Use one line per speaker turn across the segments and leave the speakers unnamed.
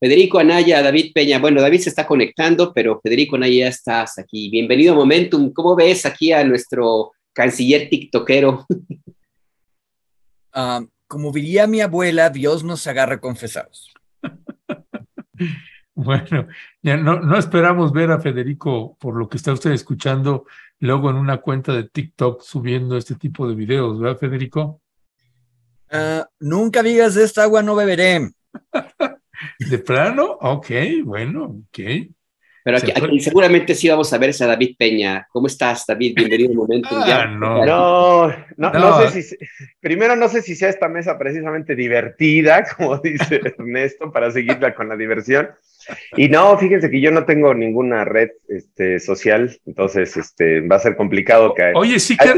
Federico Anaya, David Peña. Bueno, David se está conectando, pero Federico Anaya estás aquí. Bienvenido a Momentum. ¿Cómo ves aquí a nuestro canciller tiktokero?
Ah, como diría mi abuela, Dios nos agarra confesados.
bueno, no, esperamos ver a Federico, por lo que está usted escuchando, luego en una cuenta de TikTok subiendo este tipo de videos, ¿verdad, Federico?
Ah, nunca digas de esta agua no beberé.
¿De plano? Ok, bueno, ok.
Pero aquí, seguramente sí vamos a ver a David Peña. ¿Cómo estás, David? Bienvenido un momento. Ah, ya no.
no. No, sé si, primero no sé si sea esta mesa precisamente divertida, como dice Ernesto, para seguirla con la diversión. Y no, fíjense que yo no tengo ninguna red este, social, entonces este, va a ser complicado caer. Oye, sí,
qué,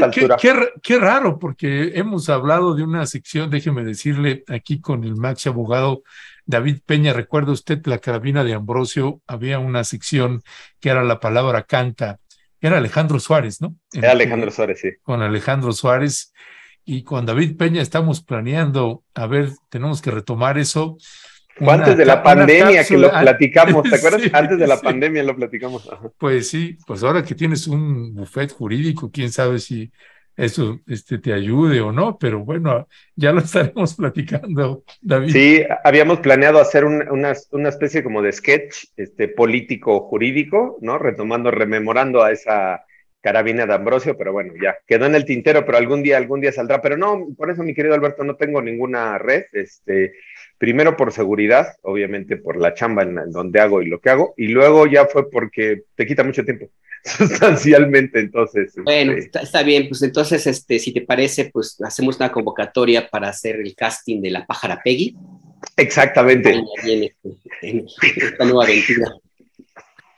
qué, raro, porque hemos hablado de una sección, déjeme decirle, aquí con el Max abogado David Peña, recuerda usted la carabina de Ambrosio, había una sección que era la palabra canta, era Alejandro Suárez, ¿no? Era Alejandro Suárez, sí. Con Alejandro Suárez y con David Peña estamos planeando, a ver, tenemos que retomar eso antes de la pandemia que lo platicamos, ¿te acuerdas? antes de la pandemia lo platicamos. Pues sí, pues ahora que tienes un buffet jurídico, quién sabe si eso este, te ayude o no, pero bueno, ya lo estaremos platicando, David. Sí,
habíamos planeado hacer una, una, especie como de sketch este, político-jurídico, ¿no? Retomando, rememorando a esa carabina de Ambrosio, pero bueno, ya quedó en el tintero, pero algún día, algún día saldrá. Pero no, por eso, mi querido Alberto, no tengo ninguna red. Este, primero por seguridad, obviamente por la chamba en, donde hago y lo que hago, y luego ya
fue porque te quita mucho tiempo,
sustancialmente, entonces. Este,
bueno, está, bien, pues entonces, este, si te parece, pues hacemos una convocatoria para hacer el casting de la pájara Peggy. Exactamente. Este, en esta nueva aventura.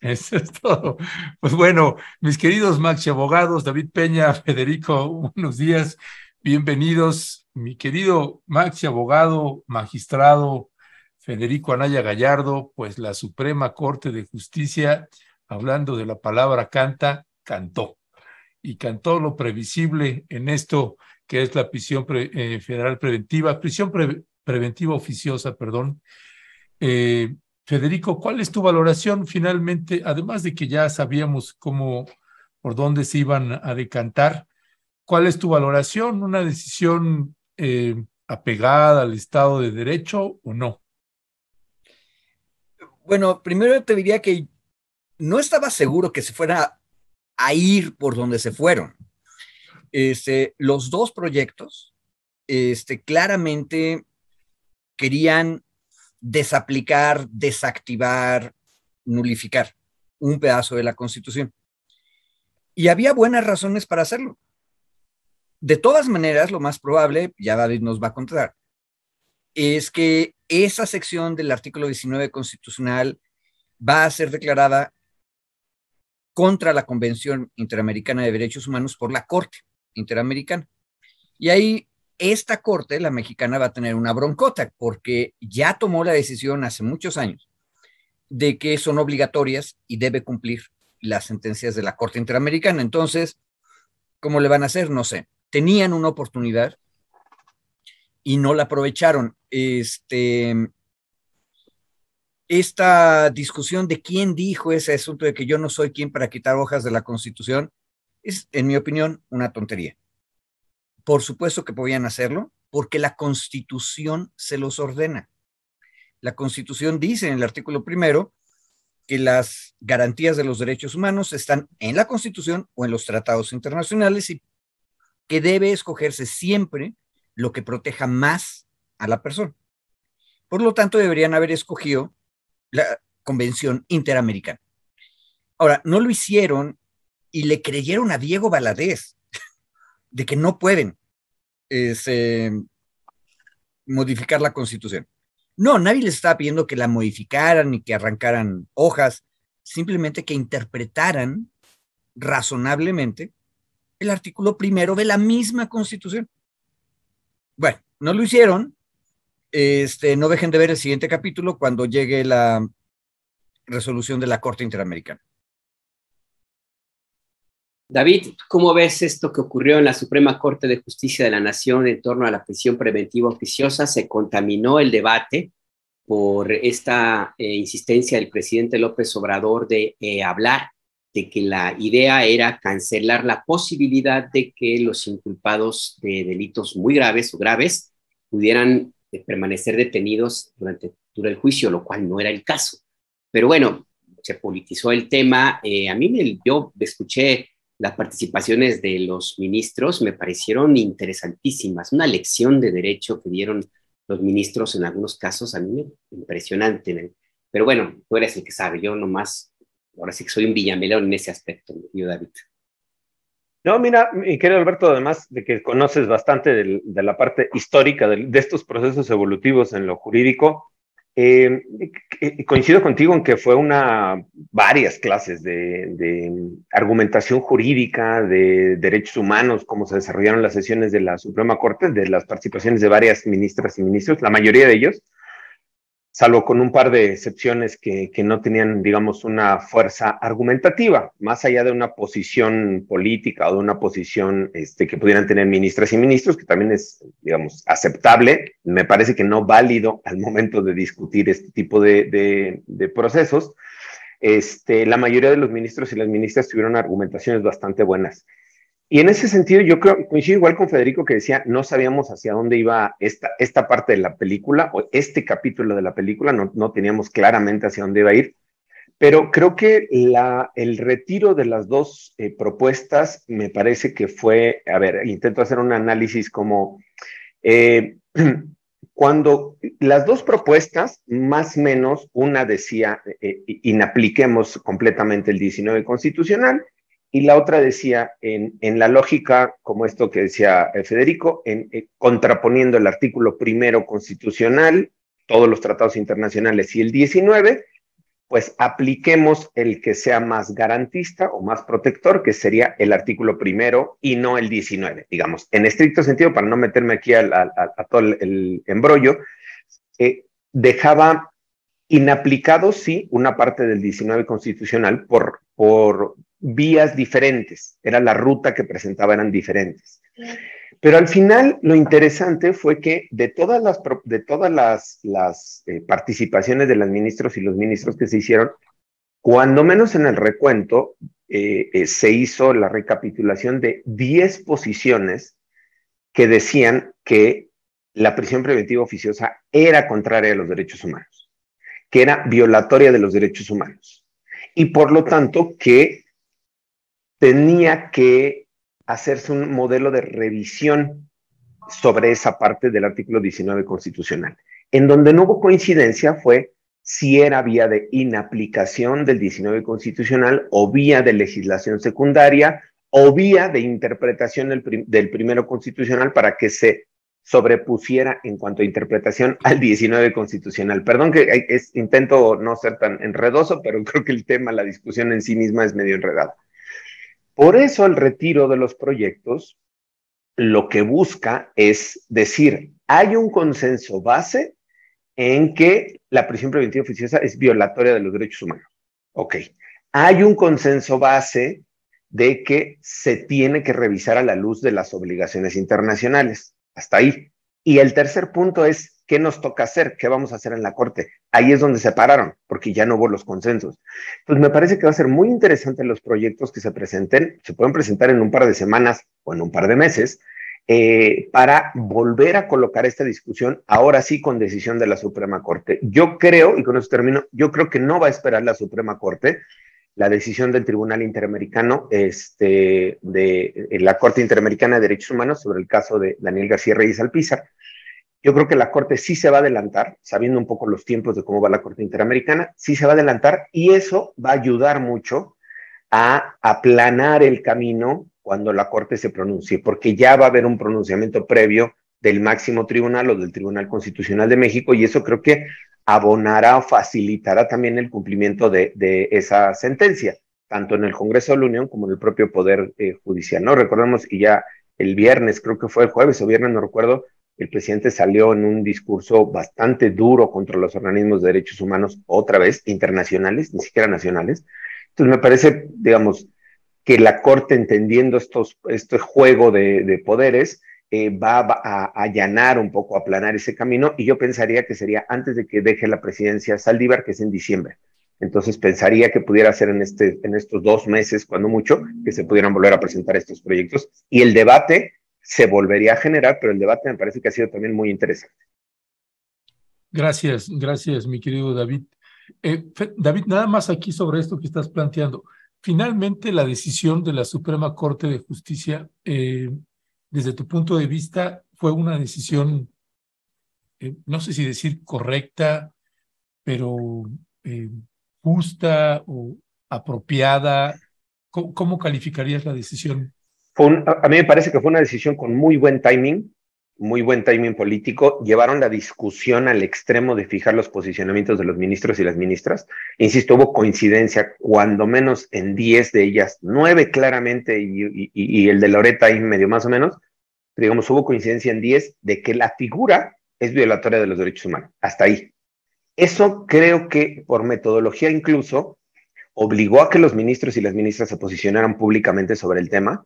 Eso es todo. Pues bueno, mis queridos Maxi Abogados, David Peña, Federico, buenos días, bienvenidos. Mi querido Maxi Abogado, magistrado Federico Anaya Gallardo, pues la Suprema Corte de Justicia, hablando de la palabra canta, cantó. Y cantó lo previsible en esto que es la prisión eh, federal preventiva, prisión preventiva oficiosa, perdón. Eh, Federico, ¿cuál es tu valoración finalmente? Además de que ya sabíamos cómo, por dónde se iban a decantar, ¿cuál es tu valoración? ¿Una decisión eh, apegada al Estado de Derecho o no? Bueno, primero te diría que
no estaba seguro que se fuera a ir por donde se fueron. Este, los dos proyectos este, claramente querían desaplicar, desactivar, nulificar un pedazo de la Constitución. Y había buenas razones para hacerlo. De todas maneras, lo más probable, ya David nos va a contar, es que esa sección del artículo 19 constitucional va a ser declarada contra la Convención Interamericana de Derechos Humanos por la Corte Interamericana. Y ahí esta corte, la mexicana, va a tener una broncota porque ya tomó la decisión hace muchos años de que son obligatorias y debe cumplir las sentencias de la Corte Interamericana. Entonces, ¿cómo le van a hacer? No sé. Tenían una oportunidad y no la aprovecharon. Este, esta discusión de quién dijo ese asunto de que yo no soy quien para quitar hojas de la Constitución es, en mi opinión, una tontería. Por supuesto que podían hacerlo, porque la Constitución se los ordena. La Constitución dice en el artículo primero que las garantías de los derechos humanos están en la Constitución o en los tratados internacionales y que debe escogerse siempre lo que proteja más a la persona. Por lo tanto, deberían haber escogido la Convención Interamericana. Ahora, no lo hicieron y le creyeron a Diego Valadez de que no pueden este, modificar la constitución. No, nadie les estaba pidiendo que la modificaran y que arrancaran hojas, simplemente que interpretaran razonablemente el artículo primero de la misma constitución. Bueno, no lo hicieron. Este, no dejen de ver el siguiente capítulo cuando llegue la resolución de la Corte Interamericana.
David, ¿cómo ves esto que ocurrió en la Suprema Corte de Justicia de la Nación en torno a la prisión preventiva oficiosa? Se contaminó el debate por esta eh, insistencia del presidente López Obrador de eh, hablar de que la idea era cancelar la posibilidad de que los inculpados de delitos muy graves o graves pudieran eh, permanecer detenidos durante, durante el juicio, lo cual no era el caso. Pero bueno, se politizó el tema. a mí yo escuché las participaciones de los ministros me parecieron interesantísimas. Una lección de derecho que dieron los ministros en algunos casos a mí impresionante. Pero bueno, tú eres el que sabe, yo nomás, ahora sí que soy un villamelón en ese aspecto, yo David. No, mira, mi querido Alberto,
además de que conoces bastante de la parte histórica de, de, estos procesos evolutivos en lo jurídico, eh, coincido contigo en que fue una, varias clases de, argumentación jurídica, de derechos humanos, como se desarrollaron las sesiones de la Suprema Corte, de las participaciones de varias ministras y ministros, la mayoría de ellos, salvo con un par de excepciones que, no tenían, digamos, una fuerza argumentativa, más allá de una posición política o de una posición este, que pudieran tener ministras y ministros, que también es, digamos, aceptable, me parece que no válido al momento de discutir este tipo de, de, de procesos. Este, la mayoría de los ministros y las ministras tuvieron argumentaciones bastante buenas. Y en ese sentido, yo creo, coincido igual con Federico que decía, no sabíamos hacia dónde iba esta, esta parte de la película o este capítulo de la película, no, no teníamos claramente hacia dónde iba a ir, pero creo que la, el retiro de las dos eh, propuestas me parece que fue, a ver, intento hacer un análisis como, eh, cuando las dos propuestas, más o menos, una decía, eh, inapliquemos completamente el 19 constitucional, y la otra decía, en, en la lógica, como esto que decía eh, Federico, en, eh, contraponiendo el artículo primero constitucional, todos los tratados internacionales y el 19, pues apliquemos el que sea más garantista o más protector, que sería el artículo primero y no el 19, digamos. En estricto sentido, para no meterme aquí a, todo el, embrollo, eh, dejaba inaplicado, sí, una parte del 19 constitucional por, por, vías diferentes, era la ruta que presentaba, eran diferentes. Pero al final lo interesante fue que de todas las, de todas las, eh, participaciones de los ministros y los ministros que se hicieron, cuando menos en el recuento, eh, eh, se hizo la recapitulación de 10 posiciones que decían que la prisión preventiva oficiosa era contraria a los derechos humanos, que era violatoria de los derechos humanos y por lo tanto que tenía que hacerse un modelo de revisión sobre esa parte del artículo 19 constitucional. En donde no hubo coincidencia fue si era vía de inaplicación del 19 constitucional o vía de legislación secundaria o vía de interpretación del, primero constitucional para que se sobrepusiera en cuanto a interpretación al 19 constitucional. Perdón que intento no ser tan enredoso, pero creo que el tema, la discusión en sí misma es medio enredada. Por eso el retiro de los proyectos lo que busca es decir, hay un consenso base en que la prisión preventiva oficiosa es violatoria de los derechos humanos. Ok, hay un consenso base de que se tiene que revisar a la luz de las obligaciones internacionales. Hasta ahí. Y el tercer punto es, ¿Qué nos toca hacer? ¿Qué vamos a hacer en la Corte? Ahí es donde se pararon, porque ya no hubo los consensos. Pues me parece que va a ser muy interesante los proyectos que se presenten, se pueden presentar en un par de semanas o en un par de meses, eh, para volver a colocar esta discusión, ahora sí con decisión de la Suprema Corte. Yo creo, y con eso termino, yo creo que no va a esperar la Suprema Corte la decisión del Tribunal Interamericano, este, de, la Corte Interamericana de Derechos Humanos sobre el caso de Daniel García Reyes Alpizar, yo creo que la Corte sí se va a adelantar, sabiendo un poco los tiempos de cómo va la Corte Interamericana, sí se va a adelantar y eso va a ayudar mucho a aplanar el camino cuando la Corte se pronuncie, porque ya va a haber un pronunciamiento previo del máximo tribunal o del Tribunal Constitucional de México y eso creo que abonará o facilitará también el cumplimiento de, de esa sentencia, tanto en el Congreso de la Unión como en el propio Poder eh, Judicial. No recordemos, y ya el viernes, creo que fue el jueves o viernes, no recuerdo, el presidente salió en un discurso bastante duro contra los organismos de derechos humanos, otra vez, internacionales, ni siquiera nacionales. Entonces me parece, digamos, que la Corte, entendiendo estos, este juego de, poderes, eh, va a, allanar un poco, a aplanar ese camino, y yo pensaría que sería antes de que deje la presidencia Saldívar, que es en diciembre. Entonces pensaría que pudiera ser en, este, en estos dos meses, cuando mucho, que se pudieran volver a presentar estos proyectos. Y el debate se volvería a generar, pero el debate me parece que ha sido también muy interesante.
Gracias, gracias, mi querido David. Eh, David, nada más aquí sobre esto que estás planteando. Finalmente, la decisión de la Suprema Corte de Justicia, eh, desde tu punto de vista, fue una decisión, eh, no sé si decir correcta, pero justa o apropiada. ¿Cómo, calificarías la decisión
a mí me parece que fue una decisión con muy buen timing, muy buen timing político, llevaron la discusión al extremo de fijar los posicionamientos de los ministros y las ministras. Insisto, hubo coincidencia, cuando menos en 10 de ellas, nueve claramente, y, el de Loreta ahí medio más o menos, digamos, hubo coincidencia en 10 de que la figura es violatoria de los derechos humanos. Hasta ahí. Eso creo que por metodología incluso obligó a que los ministros y las ministras se posicionaran públicamente sobre el tema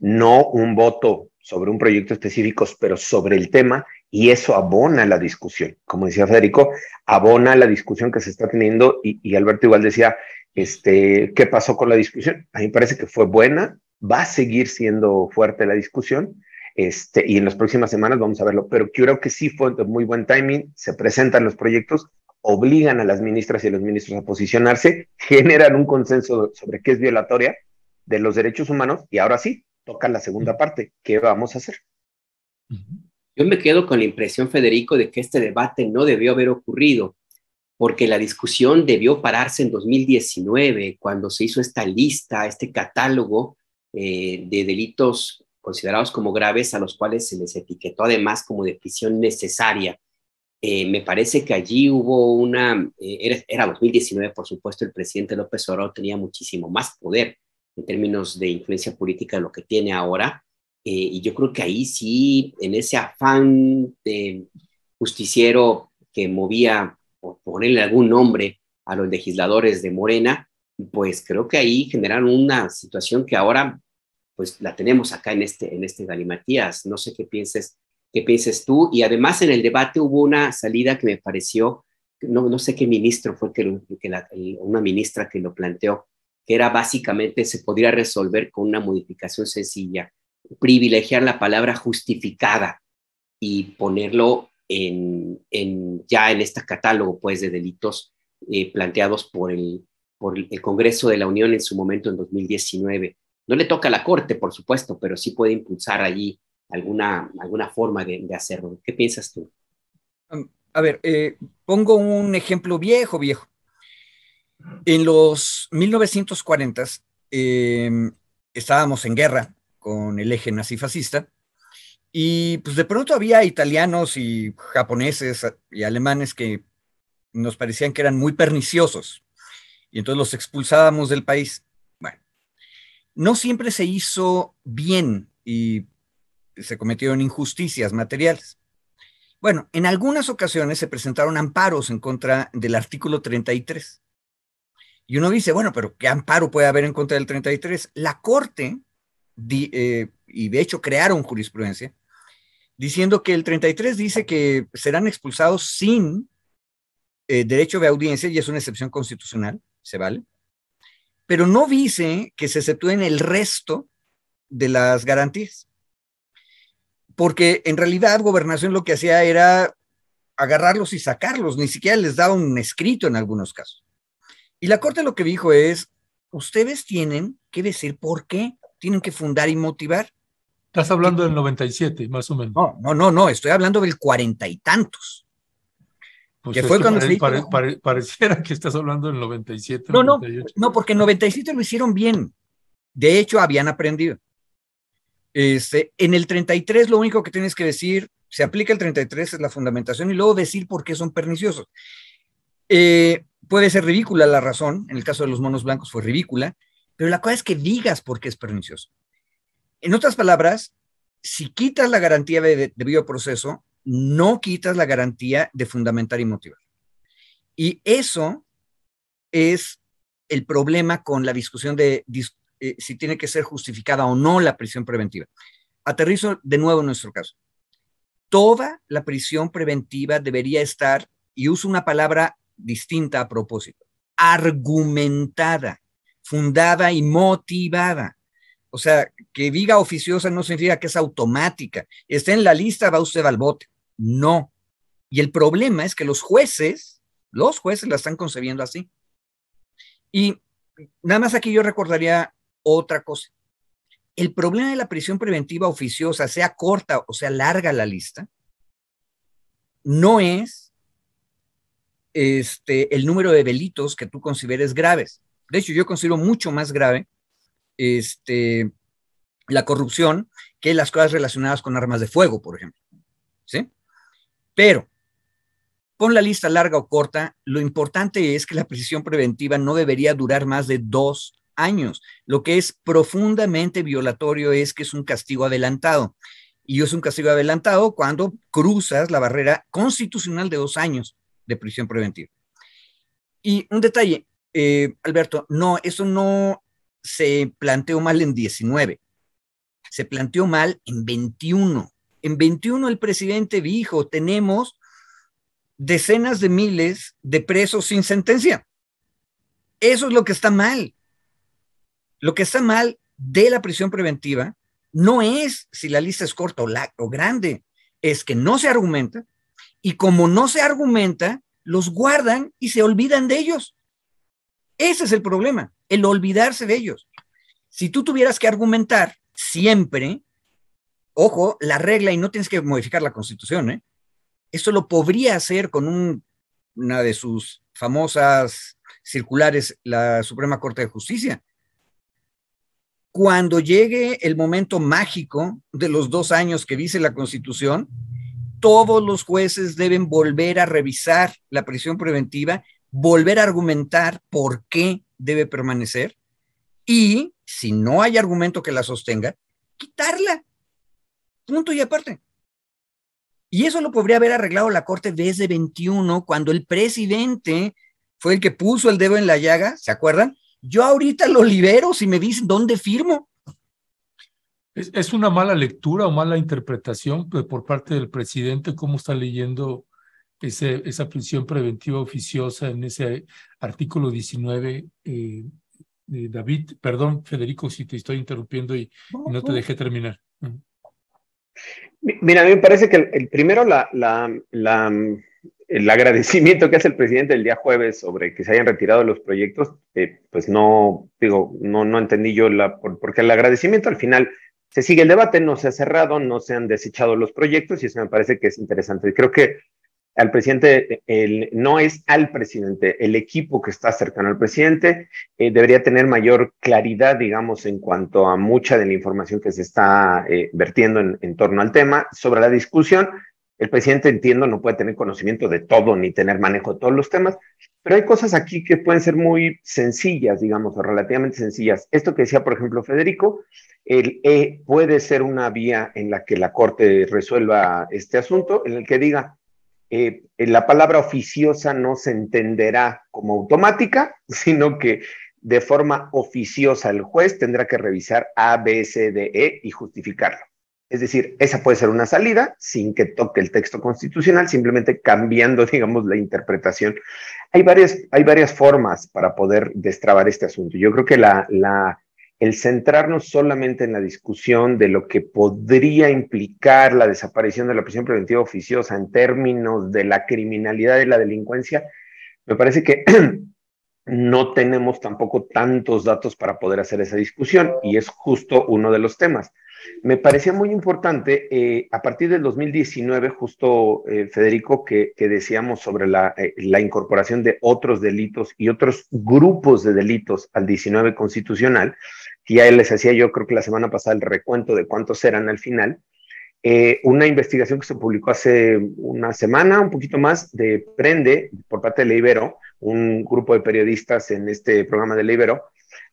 no un voto sobre un proyecto específico, pero sobre el tema, y eso abona la discusión. Como decía Federico, abona la discusión que se está teniendo, y, Alberto igual decía, este, ¿qué pasó con la discusión? A mí me parece que fue buena, va a seguir siendo fuerte la discusión, este, y en las próximas semanas vamos a verlo, pero creo que sí fue de muy buen timing, se presentan los proyectos, obligan a las ministras y a los ministros a posicionarse, generan un consenso sobre qué es violatoria de los derechos humanos, y ahora sí, toca la segunda parte. ¿Qué vamos a hacer?
Yo me quedo con la impresión, Federico, de que este debate no debió haber ocurrido, porque la discusión debió pararse en 2019, cuando se hizo esta lista, este catálogo eh, de delitos considerados como graves a los cuales se les etiquetó además como de prisión necesaria. Eh, me parece que allí hubo una, eh, era, era, 2019, por supuesto, el presidente López Obrador tenía muchísimo más poder en términos de influencia política lo que tiene ahora. Eh, y yo creo que ahí sí, en ese afán de justiciero que movía, por ponerle algún nombre, a los legisladores de Morena, pues creo que ahí generaron una situación que ahora pues la tenemos acá en este, en este Galimatías. No sé qué pienses, qué pienses tú. Y además en el debate hubo una salida que me pareció, no, no sé qué ministro fue que, una ministra que lo planteó, que era básicamente se podría resolver con una modificación sencilla, privilegiar la palabra justificada y ponerlo en, ya en este catálogo pues, de delitos eh, planteados por el, por el Congreso de la Unión en su momento en 2019. No le toca a la Corte, por supuesto, pero sí puede impulsar allí alguna, alguna forma de, hacerlo. ¿Qué piensas tú?
a ver, eh, pongo un ejemplo viejo, viejo. En los 1940s em, estábamos en guerra con el eje nazifascista y pues de pronto había italianos y japoneses y alemanes que nos parecían que eran muy perniciosos y entonces los expulsábamos del país. Bueno, no siempre se hizo bien y se cometieron injusticias materiales. Bueno, en algunas ocasiones se presentaron amparos en contra del artículo 33 y uno dice, bueno, pero ¿qué amparo puede haber en contra del 33? La Corte, eh, y de hecho crearon jurisprudencia, diciendo que el 33 dice que serán expulsados sin eh, derecho de audiencia, y es una excepción constitucional, se vale, pero no dice que se exceptúen el resto de las garantías. Porque en realidad gobernación lo que hacía era agarrarlos y sacarlos, ni siquiera les daba un escrito en algunos casos. Y la Corte lo que dijo es, ustedes tienen que decir por qué, tienen que fundar y motivar. Estás hablando del 97, más o menos. No, no, no, estoy hablando del cuarenta y tantos. Pues que fue cuando
pareciera que estás hablando del 97. No, no,
no, porque en 97 lo hicieron bien. De hecho, habían aprendido. Este, en el 33 lo único que tienes que decir, se aplica el 33, es la fundamentación, y luego decir por qué son perniciosos. Eh, puede ser ridícula la razón, en el caso de los monos blancos fue ridícula, pero la cosa es que digas por qué es pernicioso. En otras palabras, si quitas la garantía de debido proceso, no quitas la garantía de fundamentar y motivar. Y eso es el problema con la discusión de eh, si tiene que ser justificada o no la prisión preventiva. Aterrizo de nuevo en nuestro caso. Toda la prisión preventiva debería estar, y uso una palabra distinta a propósito, argumentada, fundada y motivada. O sea, que diga oficiosa no significa que es automática. Está en la lista, va usted al bote. No. Y el problema es que los jueces, los jueces la están concebiendo así. Y nada más aquí yo recordaría otra cosa. El problema de la prisión preventiva oficiosa, sea corta o sea larga la lista, no es este, el número de delitos que tú consideres graves. De hecho, yo considero mucho más grave este, la corrupción que las cosas relacionadas con armas de fuego, por ejemplo. ¿Sí? Pero, con la lista larga o corta, lo importante es que la prisión preventiva no debería durar más de dos años. Lo que es profundamente violatorio es que es un castigo adelantado. Y es un castigo adelantado cuando cruzas la barrera constitucional de dos años de prisión preventiva. Y un detalle, eh, Alberto, no, eso no se planteó mal en 19, se planteó mal en 21. En 21 el presidente dijo, tenemos decenas de miles de presos sin sentencia. Eso es lo que está mal. Lo que está mal de la prisión preventiva no es si la lista es corta o, o grande, es que no se argumenta, y como no se argumenta, los guardan y se olvidan de ellos. Ese es el problema, el olvidarse de ellos. Si tú tuvieras que argumentar siempre, ojo, la regla y no tienes que modificar la constitución, ¿eh? Eso lo podría hacer con una de sus famosas circulares la Suprema Corte de Justicia. Cuando llegue el momento mágico de los dos años que dice la Constitución, todos los jueces deben volver a revisar la prisión preventiva, volver a argumentar por qué debe permanecer y, si no hay argumento que la sostenga, quitarla. Punto y aparte. Y eso lo podría haber arreglado la Corte desde 21, cuando el presidente fue el que puso el dedo en la llaga, ¿se acuerdan? Yo ahorita lo
libero si me dicen dónde firmo. ¿Es, una mala lectura o mala interpretación eh, por parte del presidente cómo está leyendo esa prisión preventiva oficiosa en ese artículo 19? Eh, de David, perdón, Federico, si te estoy interrumpiendo y, no, te dejé terminar. Mm.
Mira, a mí me parece que el, primero la, el agradecimiento que hace el presidente el día jueves sobre que se hayan retirado los proyectos, eh, pues no, digo, no, no entendí yo la, por, porque el agradecimiento al final se sigue el debate, no se ha cerrado, no se han desechado los proyectos y eso me parece que es interesante. Creo que al presidente, el, no es al presidente, el equipo que está cercano al presidente eh, debería tener mayor claridad, digamos, en cuanto a mucha de la información que se está eh, vertiendo en torno al tema sobre la discusión el presidente, entiendo, no puede tener conocimiento de todo ni tener manejo de todos los temas, pero hay cosas aquí que pueden ser muy sencillas, digamos, o relativamente sencillas. Esto que decía, por ejemplo, Federico, el E puede ser una vía en la que la Corte resuelva este asunto, en el que diga, eh, eh, la palabra oficiosa no se entenderá como automática, sino que de forma oficiosa el juez tendrá que revisar A, B, C, D, E y justificarlo. Es decir, esa puede ser una salida sin que toque el texto constitucional, simplemente cambiando, digamos, la interpretación. Hay varias, hay varias formas para poder destrabar este asunto. Yo creo que el centrarnos solamente en la discusión de lo que podría implicar la desaparición de la prisión preventiva oficiosa en términos de la criminalidad y la delincuencia, me parece que no tenemos tampoco tantos datos para poder hacer esa discusión y es justo uno de los temas. Me parecía muy importante eh, a partir del 2019, justo eh, Federico, que, decíamos sobre eh, la, incorporación de otros delitos y otros grupos de delitos al 19 constitucional, que ya les hacía yo creo que la semana pasada el recuento de cuántos eran al final. una investigación que se publicó hace una semana, un poquito más, de Prende por parte de Leibero, un grupo de periodistas en este programa de Leibero,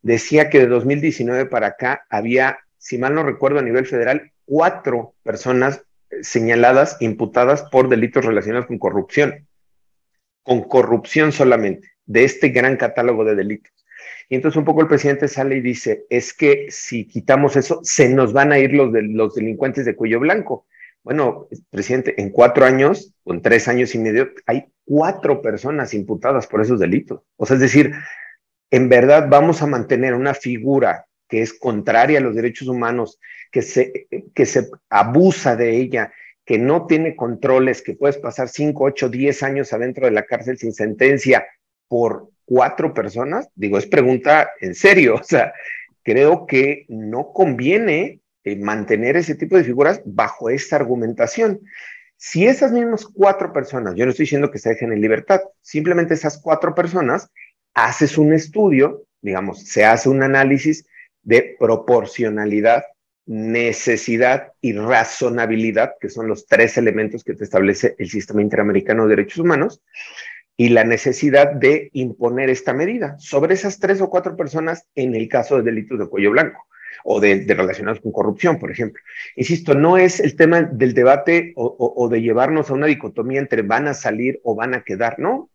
decía que de 2019 para acá había si mal no recuerdo, a nivel federal, cuatro personas eh, señaladas, imputadas por delitos relacionados con corrupción. Con corrupción solamente, de este gran catálogo de delitos. Y entonces un poco el presidente sale y dice, es que si quitamos eso, se nos van a ir los, los delincuentes de cuello blanco. Bueno, presidente, en cuatro años, con tres años y medio, hay cuatro personas imputadas por esos delitos. O sea, es decir, en verdad vamos a mantener una figura que es contraria a los derechos humanos, que se, que se abusa de ella, que no tiene controles, que puedes pasar 5, 8, 10 años adentro de la cárcel sin sentencia por cuatro personas, digo, es pregunta en serio, o sea, creo que no conviene eh, mantener ese tipo de figuras bajo esta argumentación. Si esas mismas cuatro personas, yo no estoy diciendo que se dejen en libertad, simplemente esas cuatro personas, haces un estudio, digamos, se hace un análisis de proporcionalidad, necesidad y razonabilidad, que son los tres elementos que te establece el sistema interamericano de derechos humanos, y la necesidad de imponer esta medida sobre esas tres o cuatro personas en el caso de delitos de cuello blanco o de, relacionados con corrupción, por ejemplo. Insisto, no es el tema del debate o, o, de llevarnos a una dicotomía entre van a salir o van a quedar, ¿no?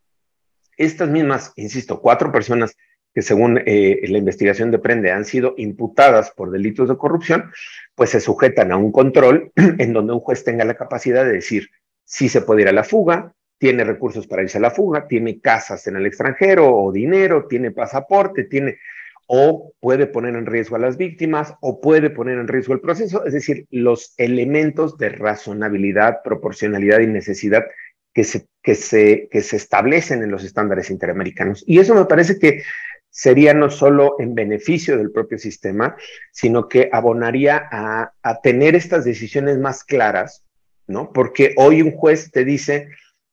Estas mismas, insisto, cuatro personas que según eh, la investigación de Prende han sido imputadas por delitos de corrupción, pues se sujetan a un control en donde un juez tenga la capacidad de decir si se puede ir a la fuga, tiene recursos para irse a la fuga, tiene casas en el extranjero o dinero, tiene pasaporte, tiene o puede poner en riesgo a las víctimas o puede poner en riesgo el proceso, es decir, los elementos de razonabilidad, proporcionalidad y necesidad que se, que se, que se establecen en los estándares interamericanos. Y eso me parece que sería no solo en beneficio del propio sistema, sino que abonaría a, tener estas decisiones más claras, ¿no? Porque hoy un juez te dice,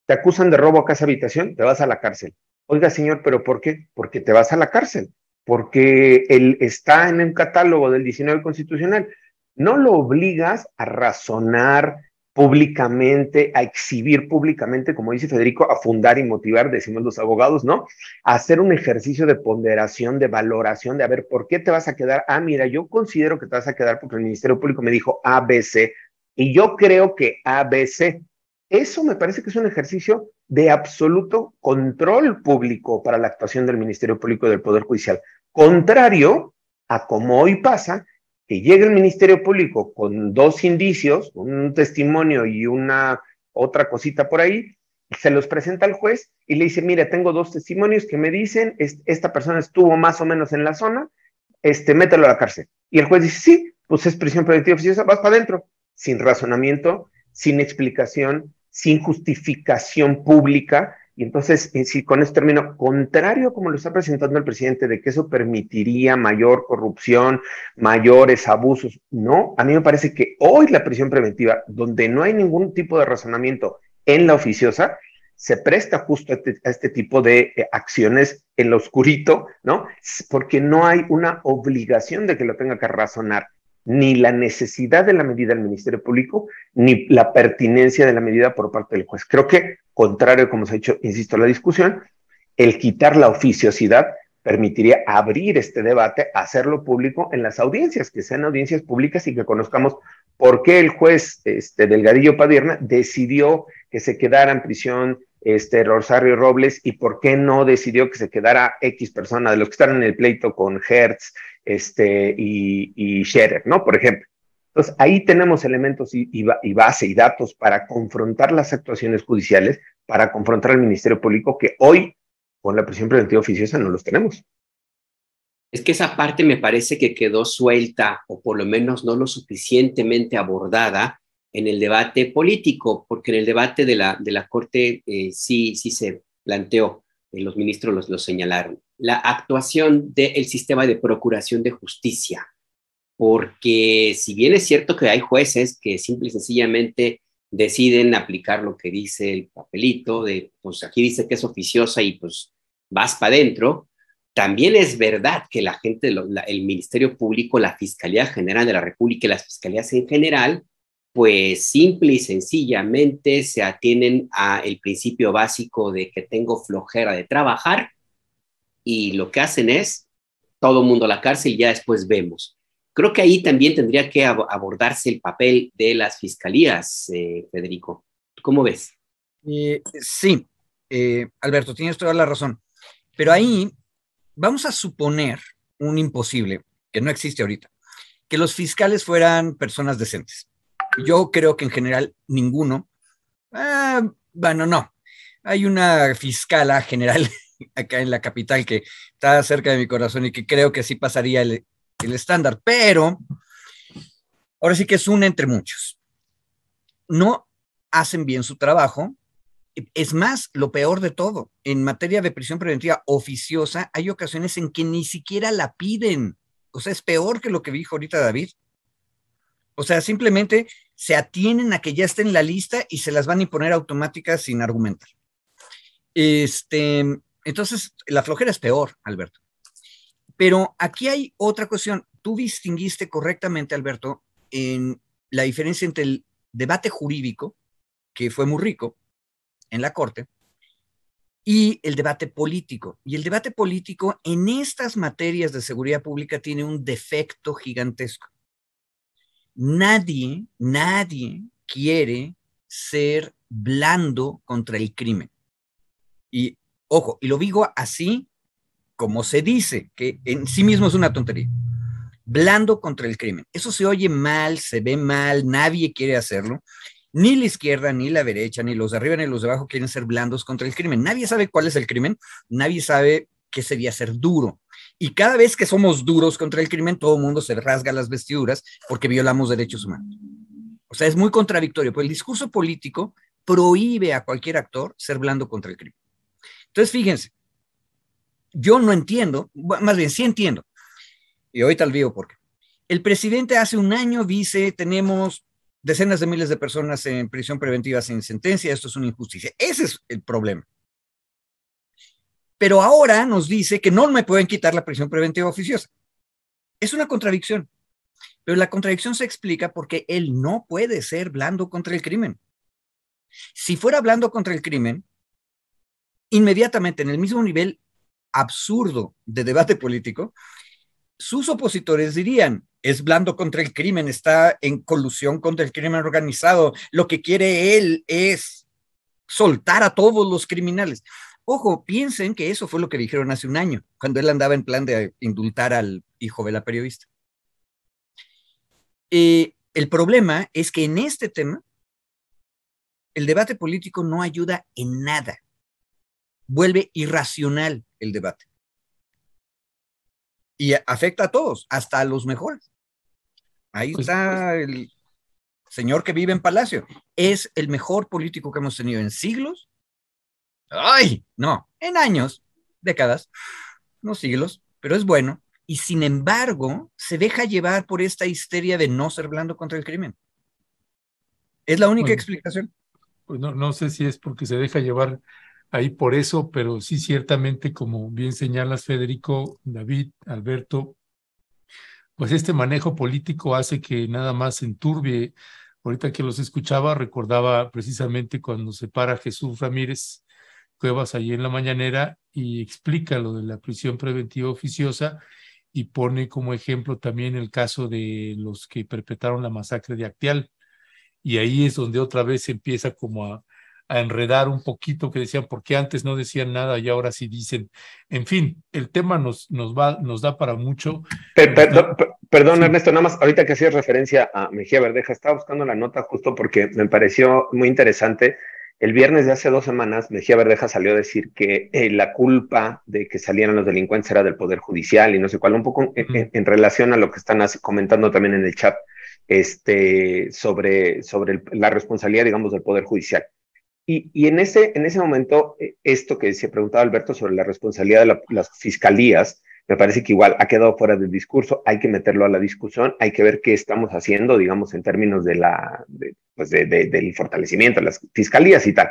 te acusan de robo a casa habitación, te vas a la cárcel. Oiga, señor, ¿pero por qué? Porque te vas a la cárcel, porque él está en un catálogo del 19 constitucional. No lo obligas a razonar, públicamente, a exhibir públicamente, como dice Federico, a fundar y motivar, decimos los abogados, ¿no? hacer un ejercicio de ponderación, de valoración, de a ver, ¿por qué te vas a quedar? Ah, mira, yo considero que te vas a quedar porque el Ministerio Público me dijo ABC y yo creo que ABC. Eso me parece que es un ejercicio de absoluto control público para la actuación del Ministerio Público y del Poder Judicial, contrario a como hoy pasa que llegue el Ministerio Público con dos indicios, un testimonio y una otra cosita por ahí, se los presenta al juez y le dice, mira, tengo dos testimonios que me dicen, esta persona estuvo más o menos en la zona, este, mételo a la cárcel. Y el juez dice, sí, pues es prisión preventiva oficiosa, vas para adentro, sin razonamiento, sin explicación, sin justificación pública, entonces, eh, si con este término, contrario como lo está presentando el presidente, de que eso permitiría mayor corrupción, mayores abusos, no, a mí me parece que hoy la prisión preventiva, donde no hay ningún tipo de razonamiento en la oficiosa, se presta justo a este, este tipo de eh, acciones en lo oscurito, ¿no? Porque no hay una obligación de que lo tenga que razonar ni la necesidad de la medida del Ministerio Público, ni la pertinencia de la medida por parte del juez. Creo que, contrario como se ha hecho, insisto, la discusión, el quitar la oficiosidad permitiría abrir este debate, hacerlo público en las audiencias, que sean audiencias públicas y que conozcamos por qué el juez este, Delgadillo Padierna decidió que se quedara en prisión este, Rosario Robles y por qué no decidió que se quedara X persona de los que están en el pleito con Hertz, este, y, y Scherer, ¿no? Por ejemplo. Entonces, ahí tenemos elementos y, base y datos para confrontar las actuaciones judiciales, para confrontar al Ministerio Público, que hoy, con la prisión preventiva oficiosa, no los tenemos.
Es que esa parte me parece que quedó suelta, o por lo menos no lo suficientemente abordada en el debate político, porque en el debate de la, de la Corte eh, sí, sí se planteó, eh, los ministros lo los señalaron la actuación del sistema de procuración de justicia, porque si bien es cierto que hay jueces que simple y sencillamente deciden aplicar lo que dice el papelito, de pues aquí dice que es oficiosa y pues vas para adentro, también es verdad que la gente, el Ministerio Público, la Fiscalía General de la República y las fiscalías en general, pues simple y sencillamente se atienen al principio básico de que tengo flojera de trabajar y lo que hacen es todo mundo a la cárcel, y ya después vemos. Creo que ahí también tendría que abordarse el papel de las fiscalías, eh, Federico. ¿Cómo ves?
Eh, sí, eh, Alberto, tienes toda la razón. Pero ahí vamos a suponer un imposible, que no existe ahorita, que los fiscales fueran personas decentes. Yo creo que en general ninguno. Ah, bueno, no. Hay una fiscala general acá en la capital, que está cerca de mi corazón y que creo que sí pasaría el, estándar, pero ahora sí que es una entre muchos. No hacen bien su trabajo. Es más, lo peor de todo, en materia de prisión preventiva oficiosa, hay ocasiones en que ni siquiera la piden. O sea, es peor que lo que dijo ahorita David. O sea, simplemente se atienen a que ya esté en la lista y se las van a imponer automáticas sin argumentar. Este, entonces, la flojera es peor, Alberto. Pero aquí hay otra cuestión. Tú distinguiste correctamente, Alberto, en la diferencia entre el debate jurídico, que fue muy rico en la Corte, y el debate político. Y el debate político en estas materias de seguridad pública tiene un defecto gigantesco. Nadie, nadie quiere ser blando contra el crimen. Y Ojo, y lo digo así como se dice, que en sí mismo es una tontería. Blando contra el crimen. Eso se oye mal, se ve mal, nadie quiere hacerlo. Ni la izquierda, ni la derecha, ni los de arriba, ni los de abajo quieren ser blandos contra el crimen. Nadie sabe cuál es el crimen, nadie sabe qué sería ser duro. Y cada vez que somos duros contra el crimen, todo el mundo se rasga las vestiduras porque violamos derechos humanos. O sea, es muy contradictorio, pero pues el discurso político prohíbe a cualquier actor ser blando contra el crimen. Entonces, fíjense, yo no entiendo, más bien sí entiendo, y hoy tal digo por qué. El presidente hace un año dice, tenemos decenas de miles de personas en prisión preventiva sin sentencia, esto es una injusticia. Ese es el problema. Pero ahora nos dice que no me pueden quitar la prisión preventiva oficiosa. Es una contradicción. Pero la contradicción se explica porque él no puede ser blando contra el crimen. Si fuera blando contra el crimen, Inmediatamente, en el mismo nivel absurdo de debate político, sus opositores dirían, es blando contra el crimen, está en colusión contra el crimen organizado, lo que quiere él es soltar a todos los criminales. Ojo, piensen que eso fue lo que dijeron hace un año, cuando él andaba en plan de indultar al hijo de la periodista. Eh, el problema es que en este tema, el debate político no ayuda en nada vuelve irracional el debate. Y afecta a todos, hasta a los mejores. Ahí pues, está pues. el señor que vive en Palacio. Es el mejor político que hemos tenido en siglos. Ay, no, en años, décadas, no siglos, pero es bueno. Y sin embargo, se deja llevar por esta histeria de no ser blando contra el crimen.
Es la única explicación. Pues no, no sé si es porque se deja llevar ahí por eso, pero sí ciertamente, como bien señalas, Federico, David, Alberto, pues este manejo político hace que nada más enturbie. Ahorita que los escuchaba, recordaba precisamente cuando se para Jesús Ramírez Cuevas allí en la mañanera y explica lo de la prisión preventiva oficiosa y pone como ejemplo también el caso de los que perpetraron la masacre de Actial. Y ahí es donde otra vez empieza como a, a enredar un poquito, que decían, porque antes no decían nada y ahora sí dicen. En fin, el tema nos, nos, va, nos da para mucho.
perdón, Ernesto, nada más, ahorita que hacías referencia a Mejía Verdeja, estaba buscando la nota justo porque me pareció muy interesante. El viernes de hace dos semanas, Mejía Verdeja salió a decir que eh, la culpa de que salieran los delincuentes era del Poder Judicial y no sé cuál, un poco en, relación a lo que están comentando también en el chat este, sobre, sobre la responsabilidad, digamos, del Poder Judicial. Y, en, ese, en ese momento, eh, esto que se preguntaba Alberto sobre la responsabilidad de las fiscalías, me parece que igual ha quedado fuera del discurso, hay que meterlo a la discusión, hay que ver qué estamos haciendo, digamos, en términos de la, pues del fortalecimiento de las fiscalías y tal.